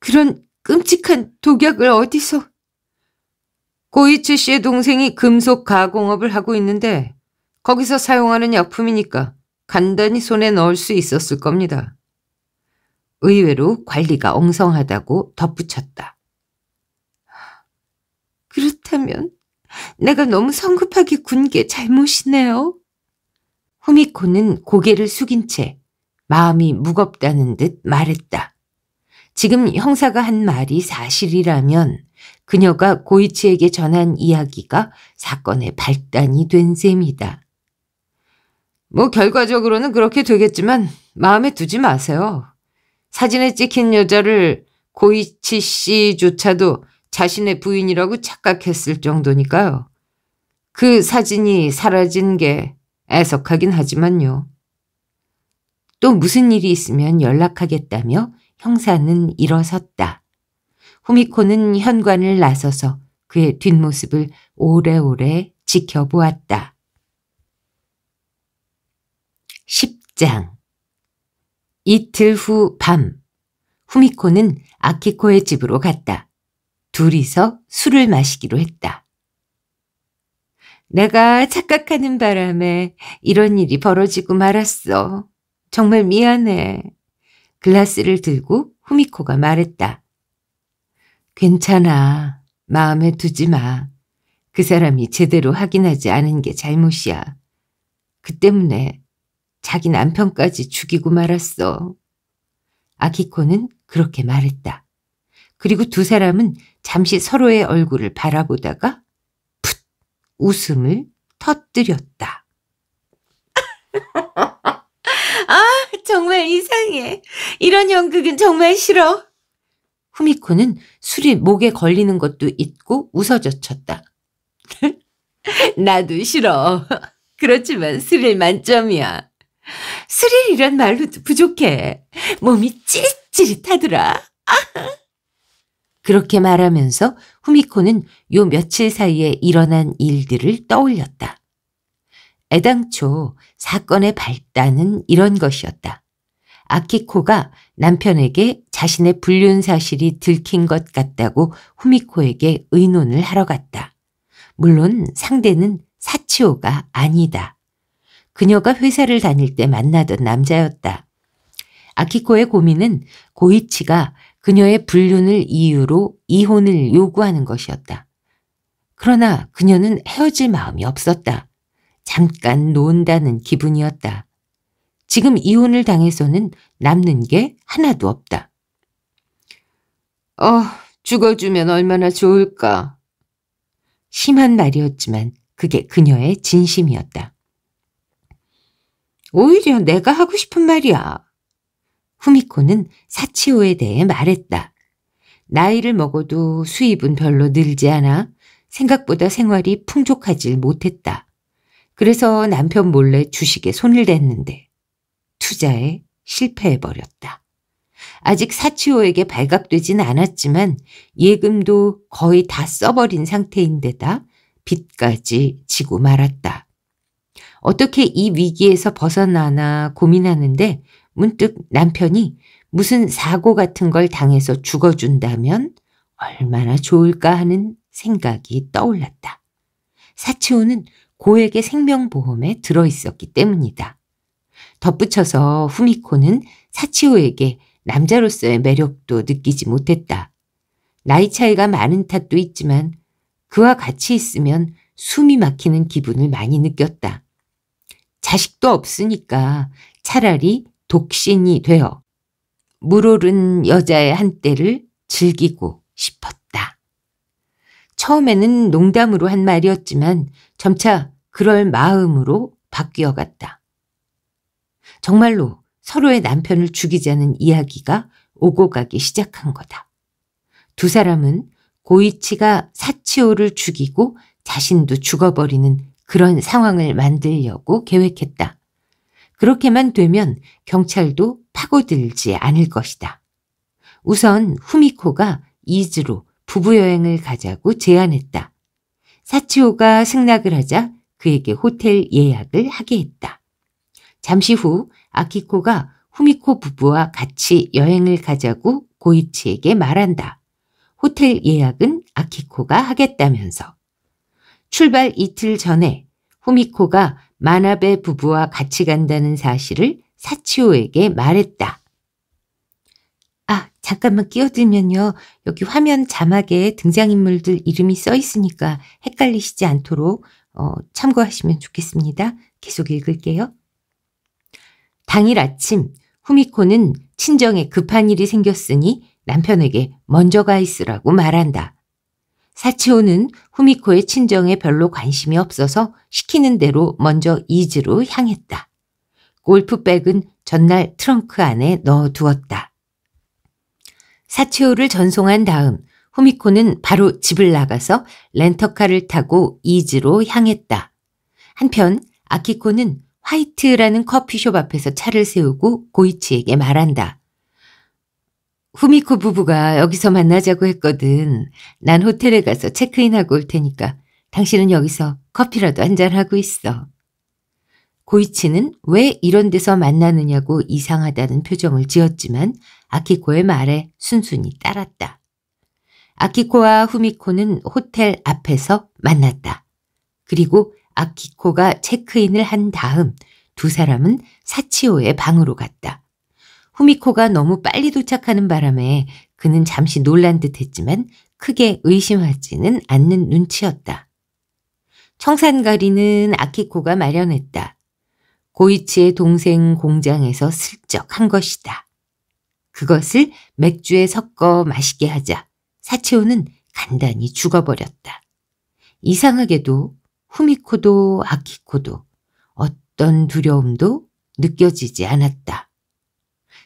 그런 끔찍한 독약을 어디서? 고이츠 씨의 동생이 금속 가공업을 하고 있는데 거기서 사용하는 약품이니까 간단히 손에 넣을 수 있었을 겁니다. 의외로 관리가 엉성하다고 덧붙였다. 그렇다면 내가 너무 성급하게 군 게 잘못이네요. 후미코는 고개를 숙인 채 마음이 무겁다는 듯 말했다. 지금 형사가 한 말이 사실이라면 그녀가 고이치에게 전한 이야기가 사건의 발단이 된 셈이다. 뭐 결과적으로는 그렇게 되겠지만 마음에 두지 마세요. 사진에 찍힌 여자를 고이치 씨조차도 자신의 부인이라고 착각했을 정도니까요. 그 사진이 사라진 게 애석하긴 하지만요. 또 무슨 일이 있으면 연락하겠다며 형사는 일어섰다. 후미코는 현관을 나서서 그의 뒷모습을 오래오래 지켜보았다. 10장 이틀 후 밤, 후미코는 아키코의 집으로 갔다. 둘이서 술을 마시기로 했다. 내가 착각하는 바람에 이런 일이 벌어지고 말았어. 정말 미안해. 글라스를 들고 후미코가 말했다. 괜찮아. 마음에 두지 마. 그 사람이 제대로 확인하지 않은 게 잘못이야. 그 때문에 자기 남편까지 죽이고 말았어. 아키코는 그렇게 말했다. 그리고 두 사람은 잠시 서로의 얼굴을 바라보다가 푹 웃음을 터뜨렸다. 아 정말 이상해. 이런 연극은 정말 싫어. 후미코는 술이 목에 걸리는 것도 잊고 웃어젖혔다. 나도 싫어. 그렇지만 술릴 만점이야. 스릴이란 말로도 부족해. 몸이 찌릿찌릿하더라. 그렇게 말하면서 후미코는 요 며칠 사이에 일어난 일들을 떠올렸다. 애당초 사건의 발단은 이런 것이었다. 아키코가 남편에게 자신의 불륜 사실이 들킨 것 같다고 후미코에게 의논을 하러 갔다. 물론 상대는 사치오가 아니다. 그녀가 회사를 다닐 때 만나던 남자였다. 아키코의 고민은 고이치가 그녀의 불륜을 이유로 이혼을 요구하는 것이었다. 그러나 그녀는 헤어질 마음이 없었다. 잠깐 논다는 기분이었다. 지금 이혼을 당해서는 남는 게 하나도 없다. 어, 죽어주면 얼마나 좋을까. 심한 말이었지만 그게 그녀의 진심이었다. 오히려 내가 하고 싶은 말이야. 후미코는 사치오에 대해 말했다. 나이를 먹어도 수입은 별로 늘지 않아 생각보다 생활이 풍족하질 못했다. 그래서 남편 몰래 주식에 손을 댔는데 투자에 실패해버렸다. 아직 사치오에게 발각되진 않았지만 예금도 거의 다 써버린 상태인데다 빚까지 지고 말았다. 어떻게 이 위기에서 벗어나나 고민하는데 문득 남편이 무슨 사고 같은 걸 당해서 죽어준다면 얼마나 좋을까 하는 생각이 떠올랐다. 사치호는 고액의 생명보험에 들어있었기 때문이다. 덧붙여서 후미코는 사치호에게 남자로서의 매력도 느끼지 못했다. 나이 차이가 많은 탓도 있지만 그와 같이 있으면 숨이 막히는 기분을 많이 느꼈다. 자식도 없으니까 차라리 독신이 되어 물오른 여자의 한때를 즐기고 싶었다. 처음에는 농담으로 한 말이었지만 점차 그럴 마음으로 바뀌어갔다. 정말로 서로의 남편을 죽이자는 이야기가 오고 가기 시작한 거다. 두 사람은 고이치가 사치오를 죽이고 자신도 죽어버리는 그런 상황을 만들려고 계획했다. 그렇게만 되면 경찰도 파고들지 않을 것이다. 우선 후미코가 이즈로 부부여행을 가자고 제안했다. 사치오가 승낙을 하자 그에게 호텔 예약을 하게 했다. 잠시 후 아키코가 후미코 부부와 같이 여행을 가자고 고이치에게 말한다. 호텔 예약은 아키코가 하겠다면서. 출발 이틀 전에 후미코가 마나베 부부와 같이 간다는 사실을 사치오에게 말했다. 아, 잠깐만 끼어들면요. 여기 화면 자막에 등장인물들 이름이 써 있으니까 헷갈리시지 않도록 어, 참고하시면 좋겠습니다. 계속 읽을게요. 당일 아침 후미코는 친정에 급한 일이 생겼으니 남편에게 먼저 가 있으라고 말한다. 사치오는 후미코의 친정에 별로 관심이 없어서 시키는 대로 먼저 이즈로 향했다. 골프백은 전날 트렁크 안에 넣어두었다. 사치오를 전송한 다음 후미코는 바로 집을 나가서 렌터카를 타고 이즈로 향했다. 한편 아키코는 화이트라는 커피숍 앞에서 차를 세우고 고이치에게 말한다. 후미코 부부가 여기서 만나자고 했거든. 난 호텔에 가서 체크인하고 올 테니까 당신은 여기서 커피라도 한잔하고 있어. 고이치는 왜 이런 데서 만나느냐고 이상하다는 표정을 지었지만 아키코의 말에 순순히 따랐다. 아키코와 후미코는 호텔 앞에서 만났다. 그리고 아키코가 체크인을 한 다음 두 사람은 사치오의 방으로 갔다. 후미코가 너무 빨리 도착하는 바람에 그는 잠시 놀란 듯 했지만 크게 의심하지는 않는 눈치였다. 청산가리는 아키코가 마련했다. 고이치의 동생 공장에서 슬쩍 한 것이다. 그것을 맥주에 섞어 마시게 하자 사치오는 간단히 죽어버렸다. 이상하게도 후미코도 아키코도 어떤 두려움도 느껴지지 않았다.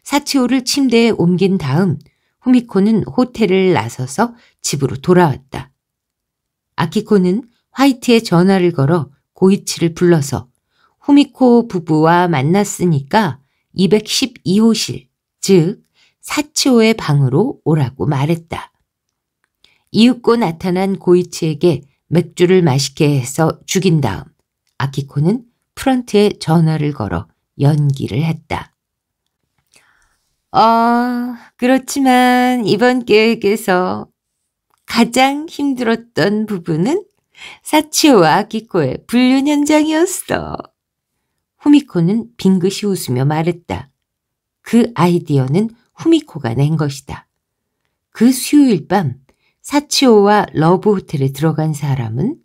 사치오를 침대에 옮긴 다음 후미코는 호텔을 나서서 집으로 돌아왔다. 아키코는 화이트의 전화를 걸어 고이치를 불러서 후미코 부부와 만났으니까 212호실, 즉 사치오의 방으로 오라고 말했다. 이윽고 나타난 고이치에게 맥주를 마시게 해서 죽인 다음 아키코는 프런트에 전화를 걸어 연기를 했다. 어, 그렇지만 이번 계획에서 가장 힘들었던 부분은 사치오와 아키코의 불륜 현장이었어. 후미코는 빙긋이 웃으며 말했다. 그 아이디어는 후미코가 낸 것이다. 그 수요일 밤 사치오와 러브 호텔에 들어간 사람은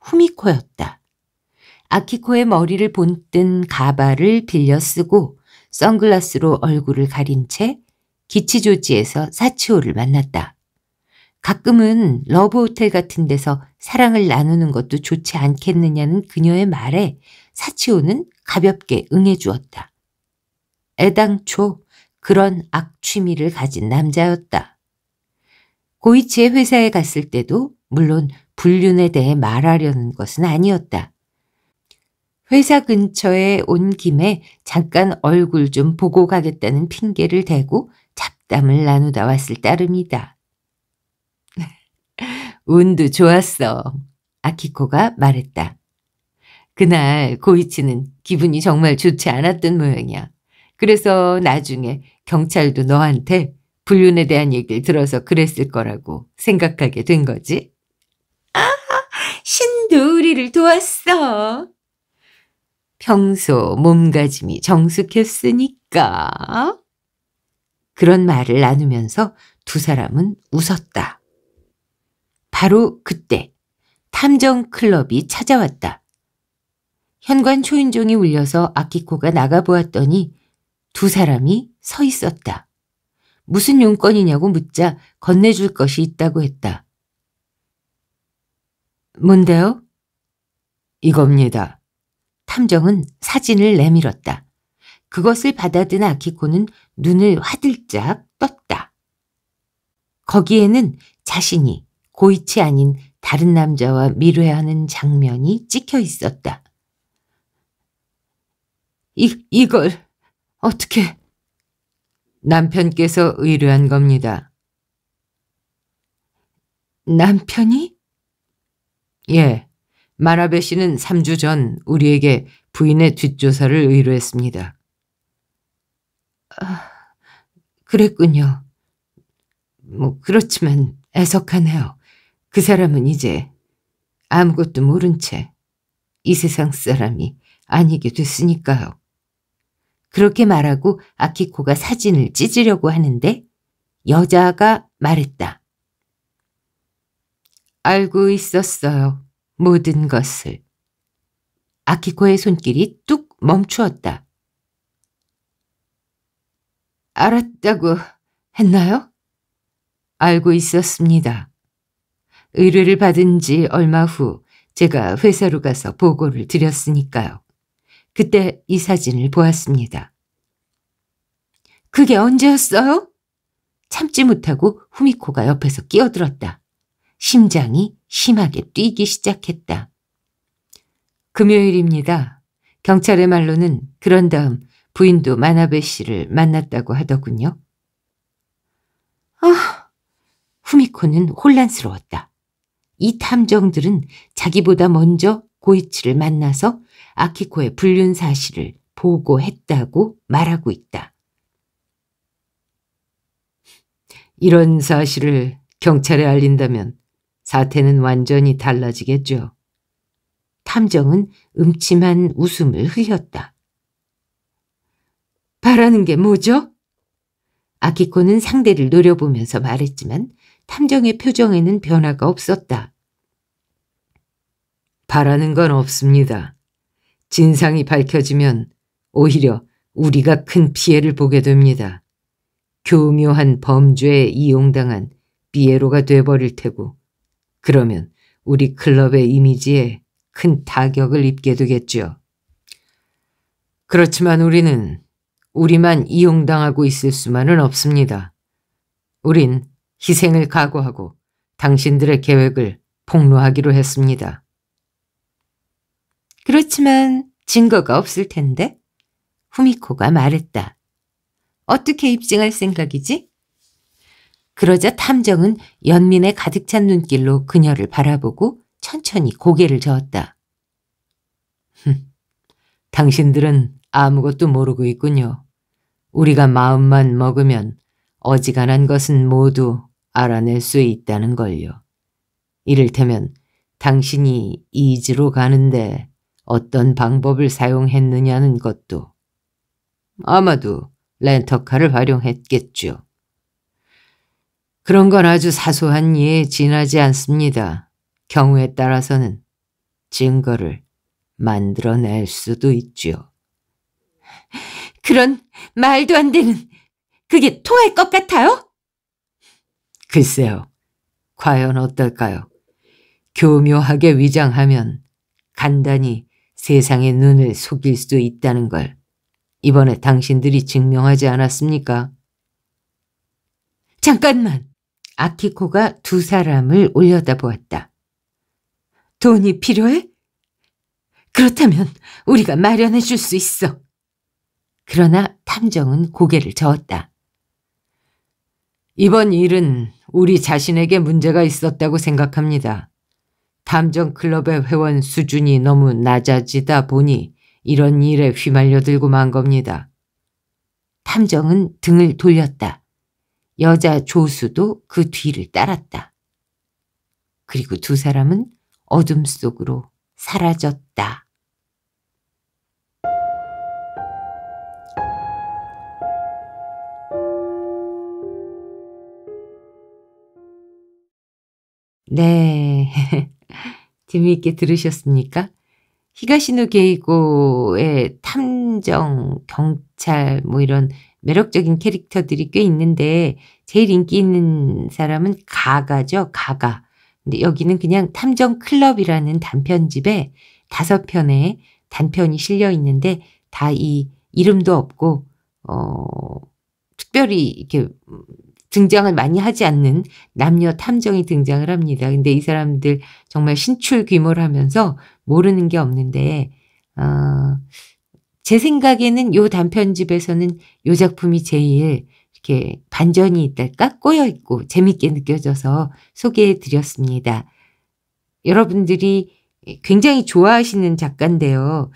후미코였다. 아키코의 머리를 본뜬 가발을 빌려 쓰고 선글라스로 얼굴을 가린 채 기치조지에서 사치오를 만났다. 가끔은 러브호텔 같은 데서 사랑을 나누는 것도 좋지 않겠느냐는 그녀의 말에 사치오는 가볍게 응해주었다. 애당초 그런 악취미를 가진 남자였다. 고이치의 회사에 갔을 때도 물론 불륜에 대해 말하려는 것은 아니었다. 회사 근처에 온 김에 잠깐 얼굴 좀 보고 가겠다는 핑계를 대고 잡담을 나누다 왔을 따름이다. 운도 좋았어. 아키코가 말했다. 그날 고이치는 기분이 정말 좋지 않았던 모양이야. 그래서 나중에 경찰도 너한테 불륜에 대한 얘기를 들어서 그랬을 거라고 생각하게 된 거지. 아, 신도 우리를 도왔어. 평소 몸가짐이 정숙했으니까. 그런 말을 나누면서 두 사람은 웃었다. 바로 그때 탐정 클럽이 찾아왔다. 현관 초인종이 울려서 아키코가 나가보았더니 두 사람이 서 있었다. 무슨 용건이냐고 묻자 건네줄 것이 있다고 했다. 뭔데요? 이겁니다. 탐정은 사진을 내밀었다. 그것을 받아든 아키코는 눈을 화들짝 떴다. 거기에는 자신이 고이치 아닌 다른 남자와 밀회하는 장면이 찍혀 있었다. 이, 이걸 어떻게... 남편께서 의뢰한 겁니다. 남편이? 예. 마라베 씨는 3주 전 우리에게 부인의 뒷조사를 의뢰했습니다. 아, 그랬군요. 뭐 그렇지만 애석하네요. 그 사람은 이제 아무것도 모른 채 이 세상 사람이 아니게 됐으니까요. 그렇게 말하고 아키코가 사진을 찢으려고 하는데 여자가 말했다. 알고 있었어요. 모든 것을. 아키코의 손길이 뚝 멈추었다. 알았다고 했나요? 알고 있었습니다. 의뢰를 받은 지 얼마 후 제가 회사로 가서 보고를 드렸으니까요. 그때 이 사진을 보았습니다. 그게 언제였어요? 참지 못하고 후미코가 옆에서 끼어들었다. 심장이 심하게 뛰기 시작했다. 금요일입니다. 경찰의 말로는 그런 다음 부인도 마나베 씨를 만났다고 하더군요. 아, 후미코는 혼란스러웠다. 이 탐정들은 자기보다 먼저 고이치를 만나서 아키코의 불륜 사실을 보고했다고 말하고 있다. 이런 사실을 경찰에 알린다면 사태는 완전히 달라지겠죠. 탐정은 음침한 웃음을 흘렸다. 바라는 게 뭐죠? 아키코는 상대를 노려보면서 말했지만 탐정의 표정에는 변화가 없었다. 바라는 건 없습니다. 진상이 밝혀지면 오히려 우리가 큰 피해를 보게 됩니다. 교묘한 범죄에 이용당한 피에로가 돼버릴 테고 그러면 우리 클럽의 이미지에 큰 타격을 입게 되겠죠 그렇지만 우리는 우리만 이용당하고 있을 수만은 없습니다. 우린 희생을 각오하고 당신들의 계획을 폭로하기로 했습니다. 그렇지만 증거가 없을 텐데? 후미코가 말했다. 어떻게 입증할 생각이지? 그러자 탐정은 연민에 가득 찬 눈길로 그녀를 바라보고 천천히 고개를 저었다. 흠, 당신들은 아무것도 모르고 있군요. 우리가 마음만 먹으면 어지간한 것은 모두 알아낼 수 있다는 걸요. 이를테면 당신이 이즈로 가는데 어떤 방법을 사용했느냐는 것도 아마도 렌터카를 활용했겠죠. 그런 건 아주 사소한 예에 지나지 않습니다. 경우에 따라서는 증거를 만들어낼 수도 있지요. 그런 말도 안 되는 그게 토할 것 같아요? 글쎄요. 과연 어떨까요? 교묘하게 위장하면 간단히 세상의 눈을 속일 수도 있다는 걸 이번에 당신들이 증명하지 않았습니까? 잠깐만. 아키코가 두 사람을 올려다보았다. 돈이 필요해? 그렇다면 우리가 마련해 줄 수 있어. 그러나 탐정은 고개를 저었다. 이번 일은 우리 자신에게 문제가 있었다고 생각합니다. 탐정 클럽의 회원 수준이 너무 낮아지다 보니 이런 일에 휘말려 들고 만 겁니다. 탐정은 등을 돌렸다. 여자 조수도 그 뒤를 따랐다. 그리고 두 사람은 어둠 속으로 사라졌다. 네. 재미있게 들으셨습니까? 히가시노 게이고의 탐정, 경찰, 뭐 이런 매력적인 캐릭터들이 꽤 있는데 제일 인기 있는 사람은 가가죠. 가가. 근데 여기는 그냥 탐정 클럽이라는 단편집에 다섯 편의 단편이 실려 있는데 다 이 이름도 없고 어 특별히 이렇게 등장을 많이 하지 않는 남녀 탐정이 등장을 합니다. 근데 이 사람들 정말 신출 귀몰하면서 모르는 게 없는데 어제 생각에는 요 단편집에서는 요 작품이 제일 이렇게 반전이 있달까 꼬여 있고 재밌게 느껴져서 소개해 드렸습니다. 여러분들이 굉장히 좋아하시는 작가인데요.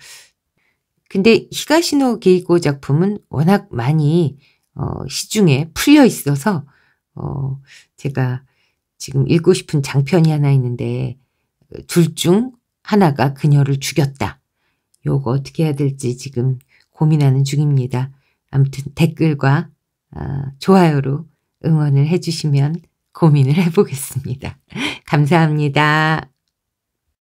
근데 히가시노 게이고 작품은 워낙 많이 어, 시중에 풀려 있어서 어, 제가 지금 읽고 싶은 장편이 하나 있는데 둘 중 하나가 그녀를 죽였다. 요거 어떻게 해야 될지 지금 고민하는 중입니다. 아무튼 댓글과 어, 좋아요로 응원을 해주시면 고민을 해보겠습니다. 감사합니다.